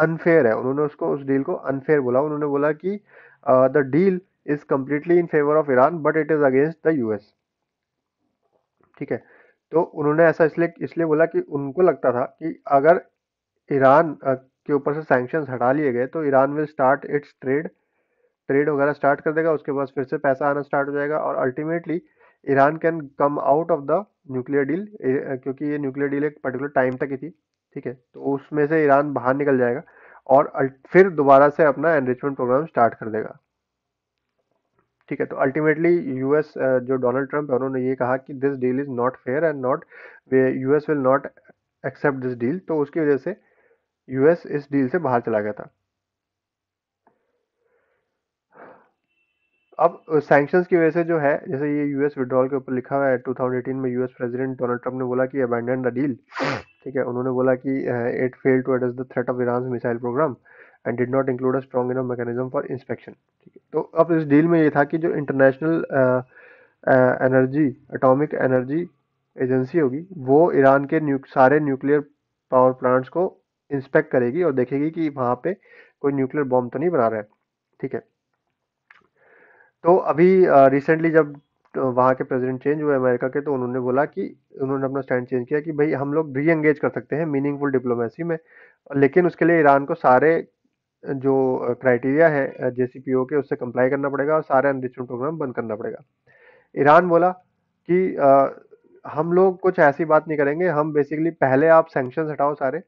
अनफेयर है उन्होंने उसको उस डील को अनफेयर बोला उन्होंने बोला कि the deal is completely in favour of Iran but it is against the US ठीक है तो उन्होंने ऐसा इसलिए इसलिए बोला कि उनको लगता था कि अगर ईरान के ऊपर से सैंक्शंस हटा लिए गए तो Iran will start its trade trade वगैरह स्टार्ट कर देगा उसके बाद फिर से पैसा आना स्टार्ट हो जाएगा और ultimately Iran can come out of the nuclear deal क्योंकि ये न्यूक्लियर डील एक पर्टिकुलर टाइम तक ही थी ठीक है तो उसमें से ईरान बाहर निकल जाएगा और फिर दोबारा से अपना एनरिचमेंट प्रोग्राम स्टार्ट कर देगा ठीक है तो अल्टीमेटली यूएस जो डोनाल्ड ट्रंप है उन्होंने ये कहा कि this deal is not fair and not US will not accept this deal तो उसकी वजह से यूएस इस डील से बाहर चला गया था अब सैंक्शंस की वजह से जो है जैसे ये यूएस विड्रॉल के ऊपर लिखा हुआ है 2018 में यूएस प्रेसिडेंट डोनाल्ड ट्रंप ने बोला कि अबैंडन द डील ठीक है उन्होंने बोला कि it fail to add the threat of Iran missile program and did not include a strong enough mechanism for inspection ठीक है तो अब इस डील में ये था कि जो international energy atomic energy agency होगी वो ईरान के न्यू सारे न्यूक्लियर पावर प्लांट्स को इंस्पेक्ट करेगी और देखेगी कि वहाँ पे कोई न्यूक्लियर बॉम्ब तो नहीं बना रहा है ठीक है तो अभी रिसेंटली uh, जब uh, वहाँ के प्रेसिडेंट चेंज हुए अमेरिका के तो उन्होंने बोला कि उन्होंने अपना स्टैंड चेंज किया कि भाई हम लोग री एंगेज कर सकते हैं मीनिंगफुल डिप्लोमेसी में लेकिन उसके लिए ईरान को सारे जो क्राइटेरिया है जे के उससे कंप्लाई करना पड़ेगा और सारे अनरिचमेंट प्रोग्राम बंद करना पड़ेगा ईरान बोला कि आ, हम लोग कुछ ऐसी बात नहीं करेंगे हम बेसिकली पहले आप सेंक्शन हटाओ सारे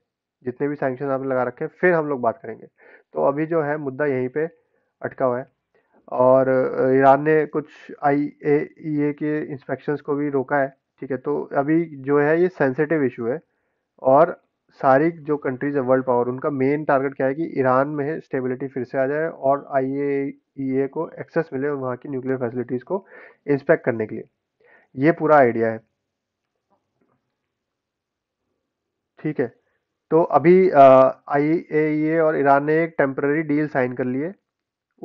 जितने भी सेंक्शन आपने लगा रखे फिर हम लोग बात करेंगे तो अभी जो है मुद्दा यहीं पे अटका हुआ है और ईरान ने कुछ आई ए e के इंस्पेक्शंस को भी रोका है ठीक है तो अभी जो है ये सेंसिटिव इशू है और सारी जो कंट्रीज है वर्ल्ड पावर उनका मेन टारगेट क्या है कि ईरान में स्टेबिलिटी फिर से आ जाए और आई e को एक्सेस मिले वहाँ की न्यूक्लियर फैसिलिटीज़ को इंस्पेक्ट करने के लिए ये पूरा आइडिया है ठीक है तो अभी आई e और ईरान ने एक टेम्पररी डील साइन कर ली है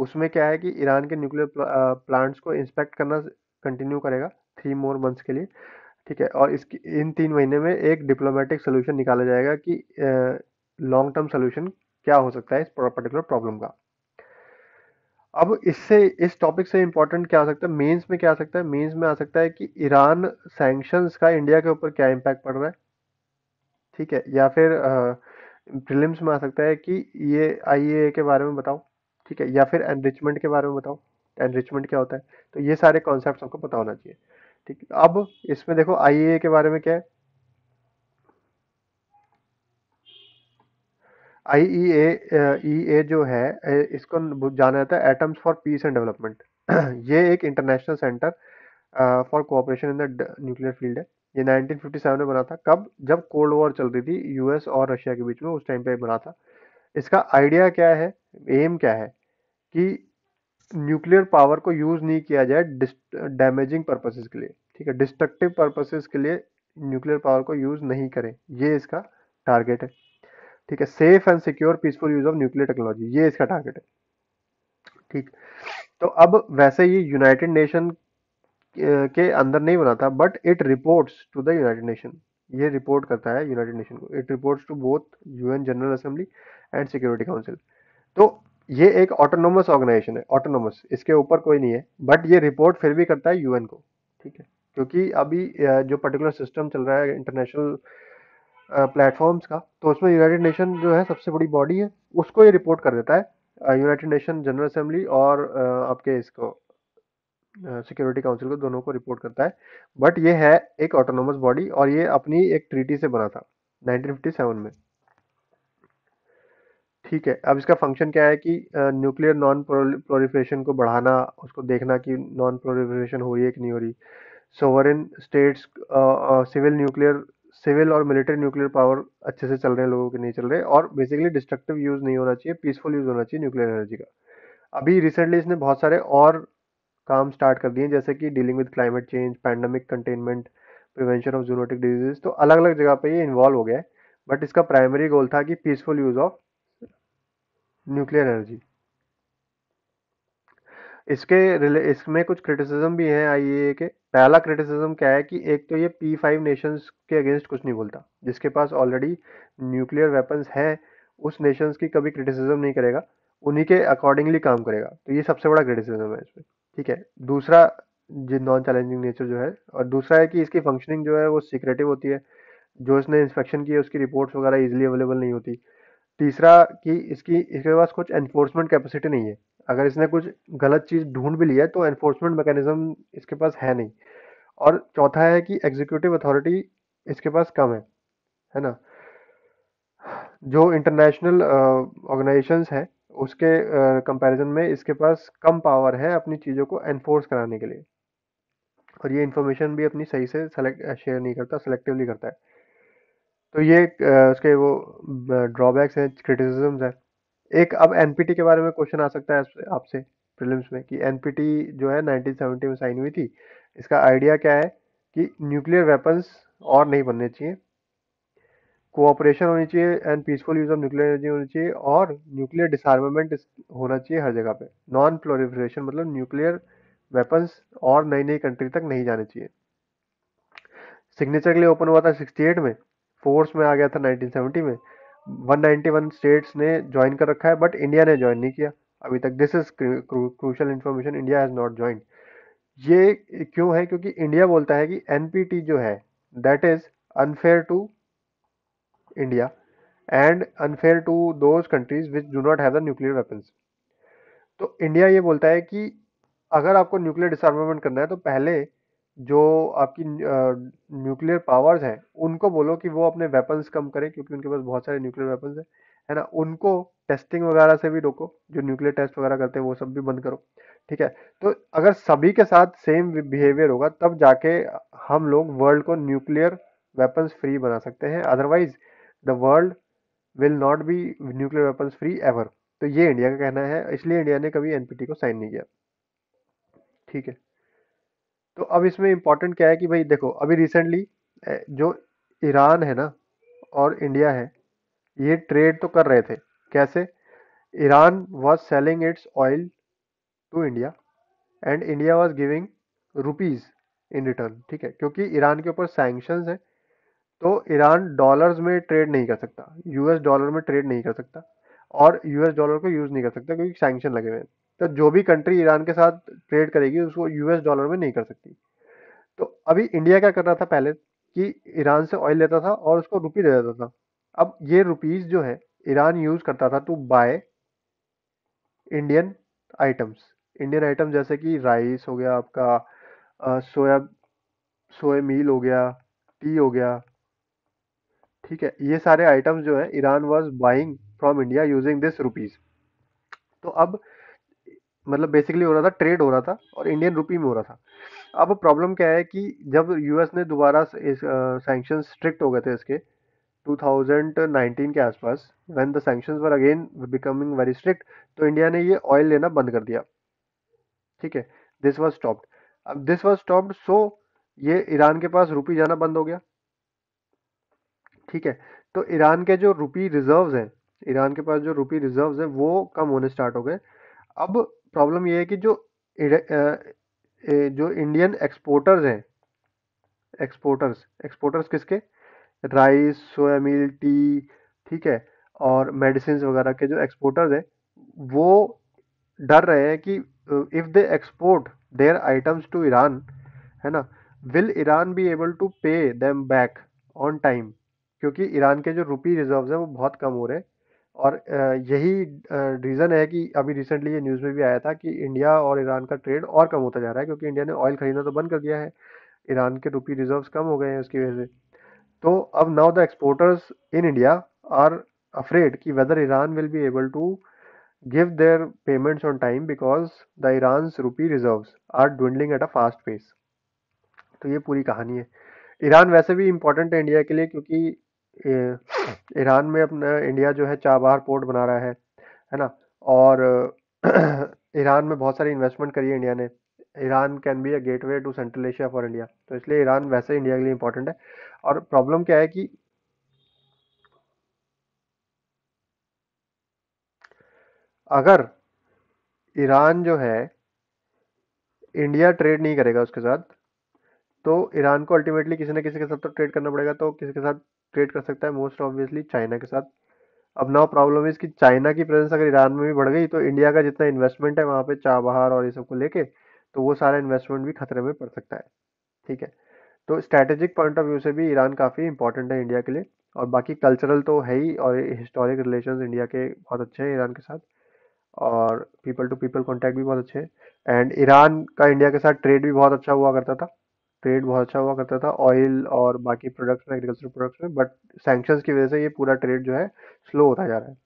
उसमें क्या है कि ईरान के न्यूक्लियर प्लांट्स को इंस्पेक्ट करना कंटिन्यू करेगा थ्री मोर मंथ्स के लिए ठीक है और इसकी इन तीन महीने में एक डिप्लोमेटिक सोल्यूशन निकाला जाएगा कि लॉन्ग टर्म सोल्यूशन क्या हो सकता है इस पर्टिकुलर प्रॉब्लम का अब इससे इस टॉपिक से इम्पोर्टेंट क्या हो सकता है मेंस में क्या आ सकता है मेंस में आ सकता है कि ईरान सैंक्शंस का इंडिया के ऊपर क्या इम्पैक्ट पड़ रहा है ठीक है या फिर प्रिलिम्स में आ सकता है कि ये आई के बारे में बताओ ठीक है या फिर एनरिचमेंट के बारे में बताओ एनरिचमेंट क्या होता है तो ये सारे कॉन्सेप्ट आपको पता होना चाहिए ठीक अब इसमें देखो आई के बारे में क्या है आई ए e e जो है इसको जाना जाता है atoms for peace and development ये एक international centre for cooperation in the nuclear field है ये 1957 में बना था कब जब कोल्ड वॉर चल रही थी यूएस और रशिया के बीच में उस टाइम पे बना था इसका आइडिया क्या है एम क्या है कि न्यूक्लियर पावर को यूज़ नहीं किया जाए डैमेजिंग पर्पसेस के लिए ठीक है डिस्ट्रक्टिव पर्पसेस के लिए न्यूक्लियर पावर को यूज़ नहीं करें ये इसका टारगेट है ठीक है safe and secure peaceful use of nuclear technology ये इसका टारगेट है ठीक तो अब वैसे ये यूनाइटेड नेशन के अंदर नहीं बना था but it reports to the United Nation ये रिपोर्ट करता है यूनाइटेड नेशन को it reports to both UN general assembly and security council तो ये एक ऑटोनोमस ऑर्गेनाइजेशन है ऑटोनोमस इसके ऊपर कोई नहीं है बट ये रिपोर्ट फिर भी करता है यूएन को ठीक है क्योंकि अभी जो पर्टिकुलर सिस्टम चल रहा है इंटरनेशनल प्लेटफॉर्म्स का तो उसमें यूनाइटेड नेशन जो है सबसे बड़ी बॉडी है उसको ये रिपोर्ट कर देता है यूनाइटेड नेशन जनरल असेंबली और आपके इसको सिक्योरिटी काउंसिल को दोनों को रिपोर्ट करता है बट ये है एक ऑटोनोमस बॉडी और ये अपनी एक ट्रीटी से बना था 1957 में ठीक है, अब इसका फंक्शन क्या है कि न्यूक्लियर नॉन प्रोल प्रोलिफरेशन को बढ़ाना, उसको देखना कि नॉन प्रोलिफरेशन हो रही है कि नहीं हो रही। Sovereign states civil nuclear civil और मिलिट्री न्यूक्लियर पावर अच्छे से चल रहे हैं, लोगों के नहीं चल रहे और बेसिकली डिस्ट्रक्टिव यूज़ नहीं होना चाहिए, पीसफुल यूज़ होना चाहिए न्यूक्लियर एनर्जी का। अभी रिसेंटली इसने बहुत सारे और काम स्टार्ट कर दिए जैसे कि dealing with climate change, pandemic containment, prevention of zoonotic diseases तो अलग-अलग जगह पर ये इन्वॉल्व हो गया है। बट इसका प्राइमरी गोल था कि peaceful use of nuclear energy इसके रिले इसमें कुछ क्रिटिसिज्म भी हैं आई के पहला क्रिटिसिज्म क्या है कि एक तो ये पी फाइव नेशंस के अगेंस्ट कुछ नहीं बोलता जिसके पास ऑलरेडी न्यूक्लियर वेपन्स हैं उस नेशंस की कभी क्रिटिसिज्म नहीं करेगा उन्हीं के अकॉर्डिंगली काम करेगा तो ये सबसे बड़ा क्रिटिसिज्म है इसमें ठीक है दूसरा जो नॉन चैलेंजिंग नेचर जो है और दूसरा है कि इसकी फंक्शनिंग जो है वो सीक्रेटिव होती है जो इसने इंस्पेक्शन की है उसकी रिपोर्ट्स वगैरह इजिली अवेलेबल नहीं होती तीसरा कि इसकी इसके पास कुछ एनफोर्समेंट कैपेसिटी नहीं है अगर इसने कुछ गलत चीज़ ढूंढ भी लिया है तो एनफोर्समेंट मैकेनिज्म इसके पास है नहीं और चौथा है कि एग्जीक्यूटिव अथॉरिटी इसके पास कम है है ना जो इंटरनेशनल ऑर्गेनाइजेशंस हैं उसके कंपैरिजन uh, में इसके पास कम पावर है अपनी चीज़ों को एनफोर्स कराने के लिए और ये इन्फॉर्मेशन भी अपनी सही से सेलेक्ट शेयर नहीं करता सेलेक्टिवली करता है तो ये उसके वो ड्रॉबैक्स हैं क्रिटिसिजम्स हैं। एक अब एनपीटी के बारे में क्वेश्चन आ सकता है आपसे फिल्म में कि एनपीटी जो है 1970 में साइन हुई थी इसका आइडिया क्या है कि न्यूक्लियर वेपन्स और नहीं बनने चाहिए कोऑपरेशन होनी चाहिए and peaceful use of nuclear energy होनी चाहिए और न्यूक्लियर डिसआर्मामेंट होना चाहिए हर जगह पे नॉन प्लोरिफ्रेशन मतलब न्यूक्लियर वेपन्स और नई नई कंट्री तक नहीं जाने चाहिए सिग्नेचर के लिए ओपन हुआ था 68 में फोर्स में आ गया था 1970 में 191 स्टेट्स ने ज्वाइन कर रखा है बट इंडिया ने ज्वाइन नहीं किया अभी तक this is crucial information India has not join ये क्यों है क्योंकि इंडिया बोलता है कि एनपीटी जो है that is unfair to India and unfair to those countries which do not have the nuclear weapons तो इंडिया ये बोलता है कि अगर आपको न्यूक्लियर डिसमेंट करना है तो पहले जो आपकी न्यूक्लियर पावर्स हैं उनको बोलो कि वो अपने वेपन्स कम करें क्योंकि उनके पास बहुत सारे न्यूक्लियर वेपन्स हैं है ना उनको टेस्टिंग वगैरह से भी रोको जो न्यूक्लियर टेस्ट वगैरह करते हैं वो सब भी बंद करो ठीक है तो अगर सभी के साथ सेम बिहेवियर होगा तब जाके हम लोग वर्ल्ड को न्यूक्लियर वेपन्स फ्री बना सकते हैं otherwise the world will not be nuclear weapons free ever तो ये इंडिया का कहना है इसलिए इंडिया ने कभी एनपीटी को साइन नहीं किया ठीक है तो अब इसमें इम्पोर्टेंट क्या है कि भाई देखो अभी रिसेंटली जो ईरान है ना और इंडिया है ये ट्रेड तो कर रहे थे कैसे Iran was selling its oil to India and India was giving rupees in return ठीक है क्योंकि ईरान के ऊपर सैंक्शन है तो ईरान डॉलर्स में ट्रेड नहीं कर सकता यूएस डॉलर में ट्रेड नहीं कर सकता और यूएस डॉलर को यूज़ नहीं कर सकता क्योंकि सैंक्शन लगे हुए हैं तो जो भी कंट्री ईरान के साथ ट्रेड करेगी उसको यूएस डॉलर में नहीं कर सकती तो अभी इंडिया क्या कर रहा था पहले कि ईरान से ऑयल लेता था और उसको रुपी दे देता था अब ये रुपीज जो है ईरान यूज करता था to buy Indian items Indian item जैसे कि राइस हो गया आपका सोया सोया मील हो गया टी हो गया ठीक है ये सारे आइटम्स जो है Iran was buying from India using this rupees तो अब मतलब बेसिकली हो रहा था ट्रेड हो रहा था और इंडियन रुपी में हो रहा था अब प्रॉब्लम क्या है कि जब यूएस ने दोबारा सैंक्शन स्ट्रिक्ट हो गए थे इसके 2019 के आसपास when the sanctions were again becoming very strict तो इंडिया ने ये ऑयल लेना बंद कर दिया ठीक है दिस वॉज स्टॉप्ड अब दिस वॉज स्टॉप्ड सो ये ईरान के पास रुपी जाना बंद हो गया ठीक है तो ईरान के जो रुपी रिजर्व्स हैं ईरान के पास जो रुपी रिजर्व्स हैं वो कम होने स्टार्ट हो गए अब प्रॉब्लम ये है कि जो जो इंडियन एक्सपोर्टर्स हैं एक्सपोर्टर्स एक्सपोर्टर्स किसके राइस सोया मिल टी ठीक है और मेडिसिन वगैरह के जो एक्सपोर्टर्स हैं वो डर रहे हैं कि if they export their items to Iran है ना will Iran be able to pay them back on time क्योंकि ईरान के जो रुपी रिजर्व्स हैं वो बहुत कम हो रहे हैं और यही रीज़न है कि अभी रिसेंटली ये न्यूज़ में भी आया था कि इंडिया और ईरान का ट्रेड और कम होता जा रहा है क्योंकि इंडिया ने ऑयल खरीदना तो बंद कर दिया है ईरान के रुपी रिजर्व्स कम हो गए हैं उसकी वजह से तो अब now the exporters in India are afraid कि whether Iran will be able to give their payments on time because the Iran rupee reserve are ding at a fast pace तो ये पूरी कहानी है ईरान वैसे भी इंपॉर्टेंट है India के लिए क्योंकि ईरान में अपना इंडिया जो है चाबहार पोर्ट बना रहा है है ना और ईरान में बहुत सारी इन्वेस्टमेंट करी है इंडिया ने Iran can be a gateway to central Asia for India तो इसलिए ईरान वैसे इंडिया के लिए इंपॉर्टेंट है और प्रॉब्लम क्या है कि अगर ईरान जो है इंडिया ट्रेड नहीं करेगा उसके साथ तो ईरान को अल्टीमेटली किसी ना किसी के साथ तो ट्रेड करना पड़ेगा तो किसी के साथ ट्रेड कर सकता है मोस्ट ऑब्वियसली चाइना के साथ अब नाउ प्रॉब्लम इज कि चाइना की प्रेजेंस अगर ईरान में भी बढ़ गई तो इंडिया का जितना इन्वेस्टमेंट है वहाँ पे चाबहार और ये सब को लेके तो वो सारा इन्वेस्टमेंट भी खतरे में पड़ सकता है ठीक है तो स्ट्रैटेजिक पॉइंट ऑफ व्यू से भी ईरान काफ़ी इंपॉर्टेंट है इंडिया के लिए और बाकी कल्चरल तो है ही और हिस्टोरिक रिलेशन इंडिया के बहुत अच्छे हैं ईरान के साथ और पीपल टू पीपल कॉन्टैक्ट भी बहुत अच्छे हैं एंड ईरान का इंडिया के साथ ट्रेड भी बहुत अच्छा हुआ करता था ट्रेड बहुत अच्छा हुआ करता था ऑयल और बाकी प्रोडक्ट्स में एग्रीकल्चर प्रोडक्ट्स में बट सैंक्शंस की वजह से ये पूरा ट्रेड जो है स्लो होता जा रहा है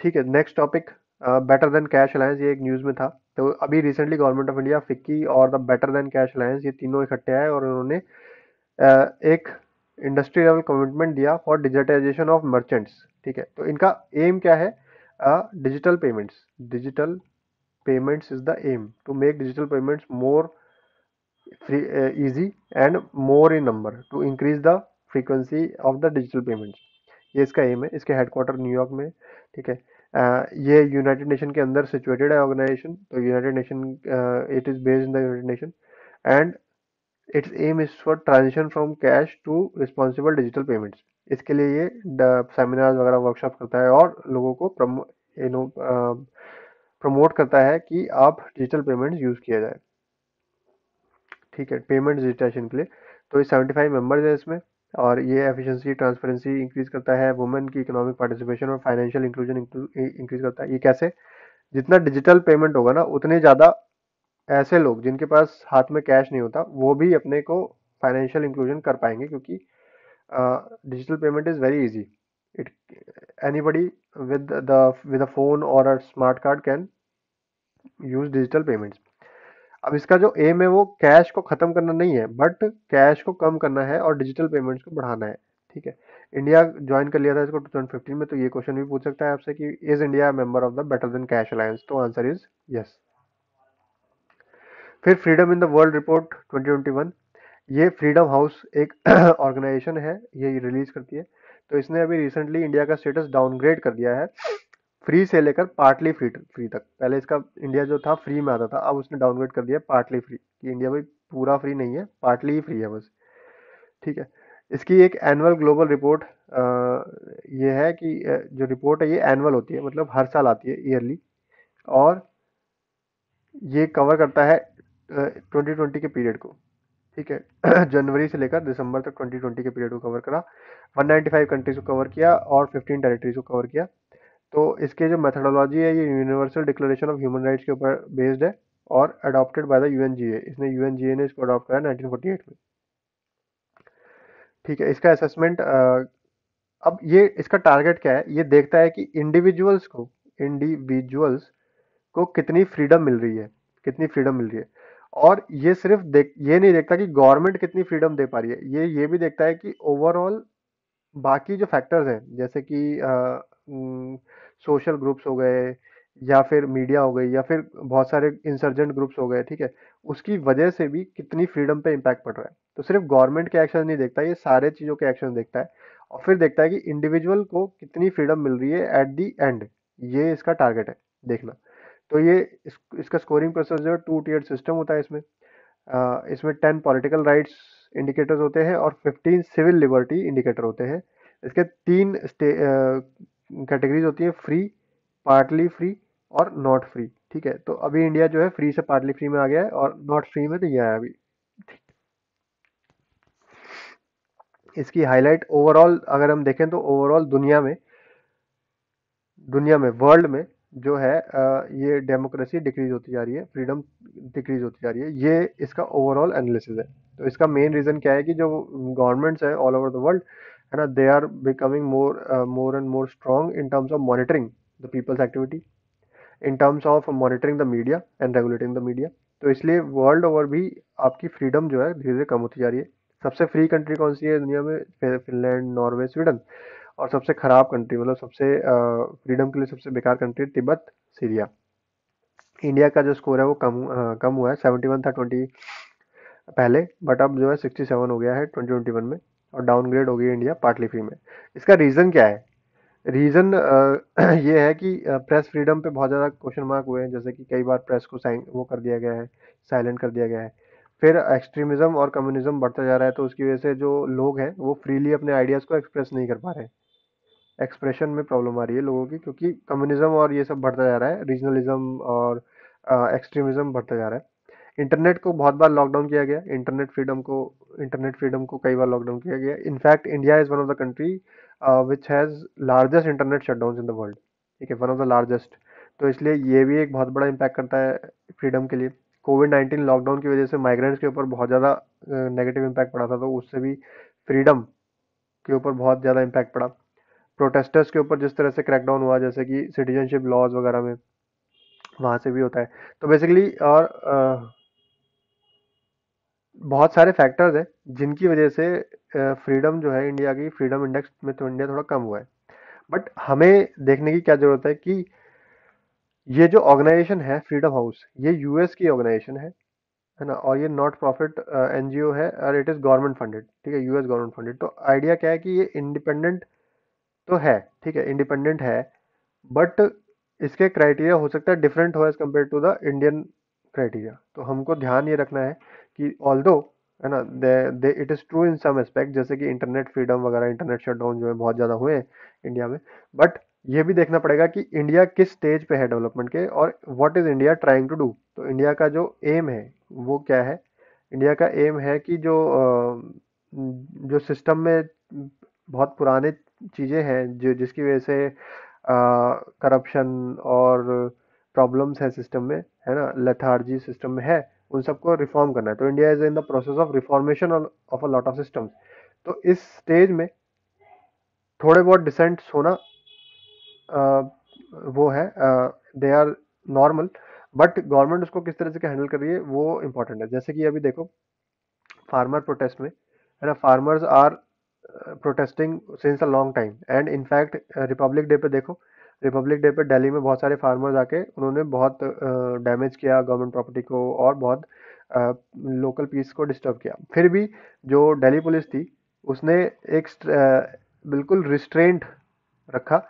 ठीक है next topic better than cash alliance ये एक न्यूज़ में था तो अभी recently government of India FICCI और the better than cash alliance ये तीनों इकट्ठे आए और उन्होंने uh, एक इंडस्ट्री लेवल कमिटमेंट दिया फॉर डिजिटाइजेशन ऑफ मर्चेंट्स ठीक है तो इनका एम क्या है digital payments digital payments is the aim to make digital payments more free easy and more in number to increase the the of the digital payments ये इसका M है इसके हेडक्वार्टर न्यूयॉर्क में ठीक है आ, uh, ये यूनाइटेड नेशन के अंदर सिचुएटेड है ऑर्गेनाइजेशन तो United Nation it is based in the United Nation and its aim is for transition from cash to responsible digital payments इसके लिए ये सेमिनार uh, वगैरह वर्कशॉप करता है और लोगों को यू नो uh, प्रमोट करता है कि आप डिजिटल पेमेंट यूज़ किया जाए ठीक है पेमेंट रजिस्ट्रेशन के लिए तो ये सेवेंटी फाइव मेम्बर्स हैं इसमें और ये एफिशिएंसी ट्रांसपेरेंसी इंक्रीज करता है वुमेन की इकोनॉमिक पार्टिसिपेशन और फाइनेंशियल इंक्लूजन इंक्रीज करता है ये कैसे जितना डिजिटल पेमेंट होगा ना उतने ज़्यादा ऐसे लोग जिनके पास हाथ में कैश नहीं होता वो भी अपने को फाइनेंशियल इंक्लूजन कर पाएंगे क्योंकि digital payment is very easy it anybody with the with a phone or a smart card can use digital payments अब इसका जो एम है वो कैश को ख़त्म करना नहीं है बट कैश को कम करना है और डिजिटल पेमेंट्स को बढ़ाना है ठीक है इंडिया ज्वाइन कर लिया था इसको 2015 में तो ये क्वेश्चन भी पूछ सकता है आपसे कि is India member of the better than cash alliance तो आंसर इज यस फिर freedom in the world report twenty ये फ्रीडम हाउस एक ऑर्गेनाइजेशन है ये रिलीज करती है तो इसने अभी रिसेंटली इंडिया का स्टेटस डाउनग्रेड कर दिया है फ्री से लेकर पार्टली फ्री फ्री तक पहले इसका इंडिया जो था फ्री में आता था अब उसने डाउनग्रेड कर दिया पार्टली फ्री कि इंडिया भाई पूरा फ्री नहीं है पार्टली ही फ्री है बस ठीक है इसकी एक एनुअल ग्लोबल रिपोर्ट ये है कि जो रिपोर्ट है ये एनुअल होती है मतलब हर साल आती है ईयरली और ये कवर करता है ट्वेंटी ट्वेंटी के पीरियड को ठीक है जनवरी से लेकर दिसंबर तक 2020 के पीरियड को कवर करा 195 कंट्रीज को कवर किया और 15 टेरिटरीज को कवर किया तो इसके जो मेथडोलॉजी है ये universal declaration of human rights के ऊपर बेस्ड है और अडॉप्टेड बाय द यू इसने यू ने इसको अडॉप्ट कराया नाइनटीन में ठीक है इसका असेसमेंट अब ये इसका टारगेट क्या है ये देखता है कि इंडिविजुअल्स को इंडिविजुअल्स को कितनी फ्रीडम मिल रही है कितनी फ्रीडम मिल रही है और ये सिर्फ देख ये नहीं देखता कि गवर्नमेंट कितनी फ्रीडम दे पा रही है ये ये भी देखता है कि ओवरऑल बाकी जो फैक्टर्स हैं जैसे कि सोशल ग्रुप्स हो गए या फिर मीडिया हो गई या फिर बहुत सारे इंसर्जेंट ग्रुप्स हो गए ठीक है उसकी वजह से भी कितनी फ्रीडम पे इम्पैक्ट पड़ रहा है तो सिर्फ गवर्नमेंट के एक्शन नहीं देखता ये सारे चीज़ों के एक्शन देखता है और फिर देखता है कि इंडिविजुअल को कितनी फ्रीडम मिल रही है एट दी एंड ये इसका टारगेट है देखना तो ये इस, इसका स्कोरिंग प्रोसेस जो है टू टीयर सिस्टम होता है इसमें आ, इसमें टेन पॉलिटिकल राइट्स इंडिकेटर्स होते हैं और फिफ्टीन सिविल लिबर्टी इंडिकेटर होते हैं इसके तीन कैटेगरीज होती है फ्री पार्टली फ्री और नॉट फ्री ठीक है तो अभी इंडिया जो है फ्री से पार्टली फ्री में आ गया है और नॉट फ्री में तो यह आया अभी इसकी हाईलाइट ओवरऑल अगर हम देखें तो ओवरऑल दुनिया में दुनिया में वर्ल्ड में जो है ये डेमोक्रेसी डिक्रीज होती जा रही है फ्रीडम डिक्रीज होती जा रही है ये इसका ओवरऑल एनालिसिस है तो इसका मेन रीज़न क्या है कि जो गवर्नमेंट्स है ऑल ओवर द वर्ल्ड है ना they are becoming more more and more strong in terms of monitoring the people's activity in terms of monitoring the media and regulating the media तो इसलिए world over भी आपकी freedom जो है धीरे धीरे कम होती जा रही है सबसे फ्री कंट्री कौन सी है दुनिया में फिनलैंड नॉर्वे स्वीडन और सबसे ख़राब कंट्री मतलब सबसे फ्रीडम के लिए सबसे बेकार कंट्री तिब्बत सीरिया इंडिया का जो स्कोर है वो कम आ, कम हुआ है सेवेंटी वन था ट्वेंटी पहले बट अब जो है सिक्सटी सेवन हो गया है ट्वेंटी ट्वेंटी वन में और डाउनग्रेड हो गई इंडिया पार्टली फ्री में इसका रीज़न क्या है रीज़न ये है कि प्रेस फ्रीडम पे बहुत ज़्यादा क्वेश्चन मार्क हुए हैं जैसे कि कई बार प्रेस को साइन वो कर दिया गया है साइलेंट कर दिया गया है फिर एक्सट्रीमिज़म और कम्युनिज्म बढ़ता जा रहा है तो उसकी वजह से जो लोग हैं वो फ्रीली अपने आइडियाज़ को एक्सप्रेस नहीं कर पा रहे एक्सप्रेशन में प्रॉब्लम आ रही है लोगों की क्योंकि कम्युनिज्म और ये सब बढ़ता जा रहा है रीजनलिज्म और एक्सट्रीमिज़्म बढ़ता जा रहा है इंटरनेट को बहुत बार लॉकडाउन किया गया इंटरनेट फ्रीडम को इंटरनेट फ्रीडम को कई बार लॉकडाउन किया गया in fact India is one of the country which has largest internet shutdown in the world ठीक है वन ऑफ द लार्जेस्ट तो इसलिए ये भी एक बहुत बड़ा इम्पैक्ट करता है फ्रीडम के लिए कोविड नाइन्टीन लॉकडाउन की वजह से माइग्रेंट्स के ऊपर बहुत ज़्यादा नेगेटिव इम्पैक्ट पड़ा था तो उससे भी फ्रीडम के ऊपर बहुत ज़्यादा इम्पैक्ट पड़ा प्रोटेस्टर्स के ऊपर जिस तरह से क्रैकडाउन हुआ जैसे कि सिटीजनशिप लॉज वगैरह में वहाँ से भी होता है तो बेसिकली और आ, बहुत सारे फैक्टर्स हैं जिनकी वजह से फ्रीडम जो है इंडिया की फ्रीडम इंडेक्स में तो इंडिया थोड़ा कम हुआ है बट हमें देखने की क्या ज़रूरत है कि ये जो ऑर्गेनाइजेशन है फ्रीडम हाउस ये यूएस की ऑर्गेनाइजेशन है है ना और ये नॉट प्रॉफिट एन है और इट इज़ गवर्नमेंट फंडेड ठीक है यूएस गवर्नमेंट फंडेड तो आइडिया क्या है कि ये इंडिपेंडेंट तो है ठीक है इंडिपेंडेंट है बट इसके क्राइटेरिया हो सकता है डिफरेंट हो as compare to the Indian criteria तो हमको ध्यान ये रखना है कि ऑल दो है ना they it is true in some aspect जैसे कि इंटरनेट फ्रीडम वगैरह इंटरनेट शटडाउन जो है बहुत ज़्यादा हुए हैं इंडिया में बट ये भी देखना पड़ेगा कि इंडिया किस स्टेज पे है डेवलपमेंट के और what is India trying to do तो इंडिया का जो एम है वो क्या है इंडिया का एम है कि जो जो सिस्टम में बहुत पुराने चीज़ें हैं जो जिसकी वजह से करप्शन और प्रॉब्लम्स हैं सिस्टम में है ना लथार्जी सिस्टम में है उन सबको रिफॉर्म करना है तो India is in the process of reformation of a lot of systems तो इस स्टेज में थोड़े बहुत डिसेंट्स होना आ, वो है they are normal but government उसको किस तरह से हैंडल कर रही है वो इंपॉर्टेंट है जैसे कि अभी देखो फार्मर प्रोटेस्ट में है ना farmers are protesting since a long time and in fact republic day पे देखो रिपब्लिक डे पे दिल्ली में बहुत सारे फार्मर्स आके उन्होंने बहुत डैमेज uh, किया गवर्नमेंट प्रॉपर्टी को और बहुत लोकल uh, पीस को डिस्टर्ब किया फिर भी जो दिल्ली पुलिस थी उसने एक uh, बिल्कुल रिस्ट्रेंट रखा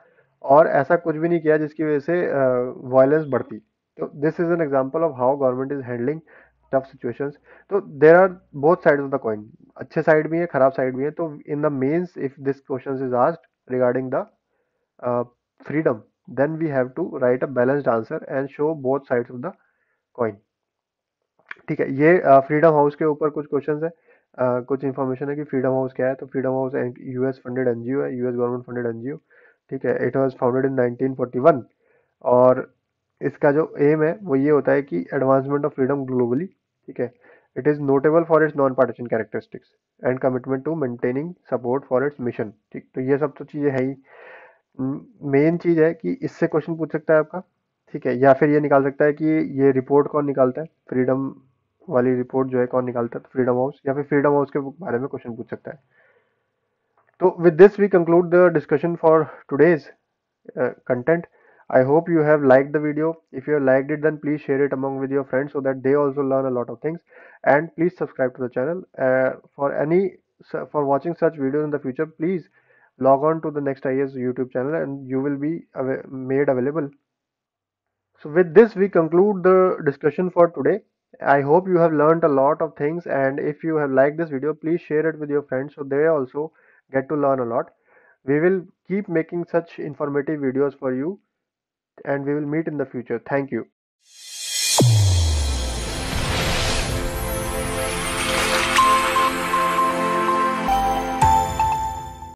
और ऐसा कुछ भी नहीं किया जिसकी वजह से वायलेंस बढ़ती तो this is an example of how government is handling tough situations तो there are both side of the coin अच्छे साइड भी है खराब साइड भी है तो in the mains if this question is asked regarding the freedom then we have to write a balanced answer and show both side of the coin ठीक है ये फ्रीडम uh, हाउस के ऊपर कुछ क्वेश्चन है Uh, कुछ information है कि फ्रीडम हाउस क्या है तो freedom house US funded NGO है यूएस गवर्नमेंट फंडेड एनजीओ ठीक है इट वाज फाउंडेड इन 1941 और इसका जो एम है वो ये होता है कि एडवांसमेंट ऑफ फ्रीडम ग्लोबली ठीक है it is notable for its non partisan characteristics and commitment to maintaining support for its mission ठीक तो ये सब तो चीज़ें है ही मेन hmm, चीज़ है कि इससे क्वेश्चन पूछ सकता है आपका ठीक है या फिर ये निकाल सकता है कि ये रिपोर्ट कौन निकालता है फ्रीडम वाली रिपोर्ट जो है कौन निकालता है फ्रीडम हाउस या फिर फ्रीडम हाउस के बारे में क्वेश्चन पूछ सकता है तो with this we conclude the discussion for today's content I hope you have liked the video. If you have liked it, then please share it among with your friends so that they also learn a lot of things. And please subscribe to the channel. Uh, for any for watching such videos in the future, please log on to the Next IS YouTube channel and you will be av made available. So with this, we conclude the discussion for today. I hope you have learned a lot of things and if you have liked this video, please share it with your friends so they also get to learn a lot. We will keep making such informative videos for you and we will meet in the future. Thank you.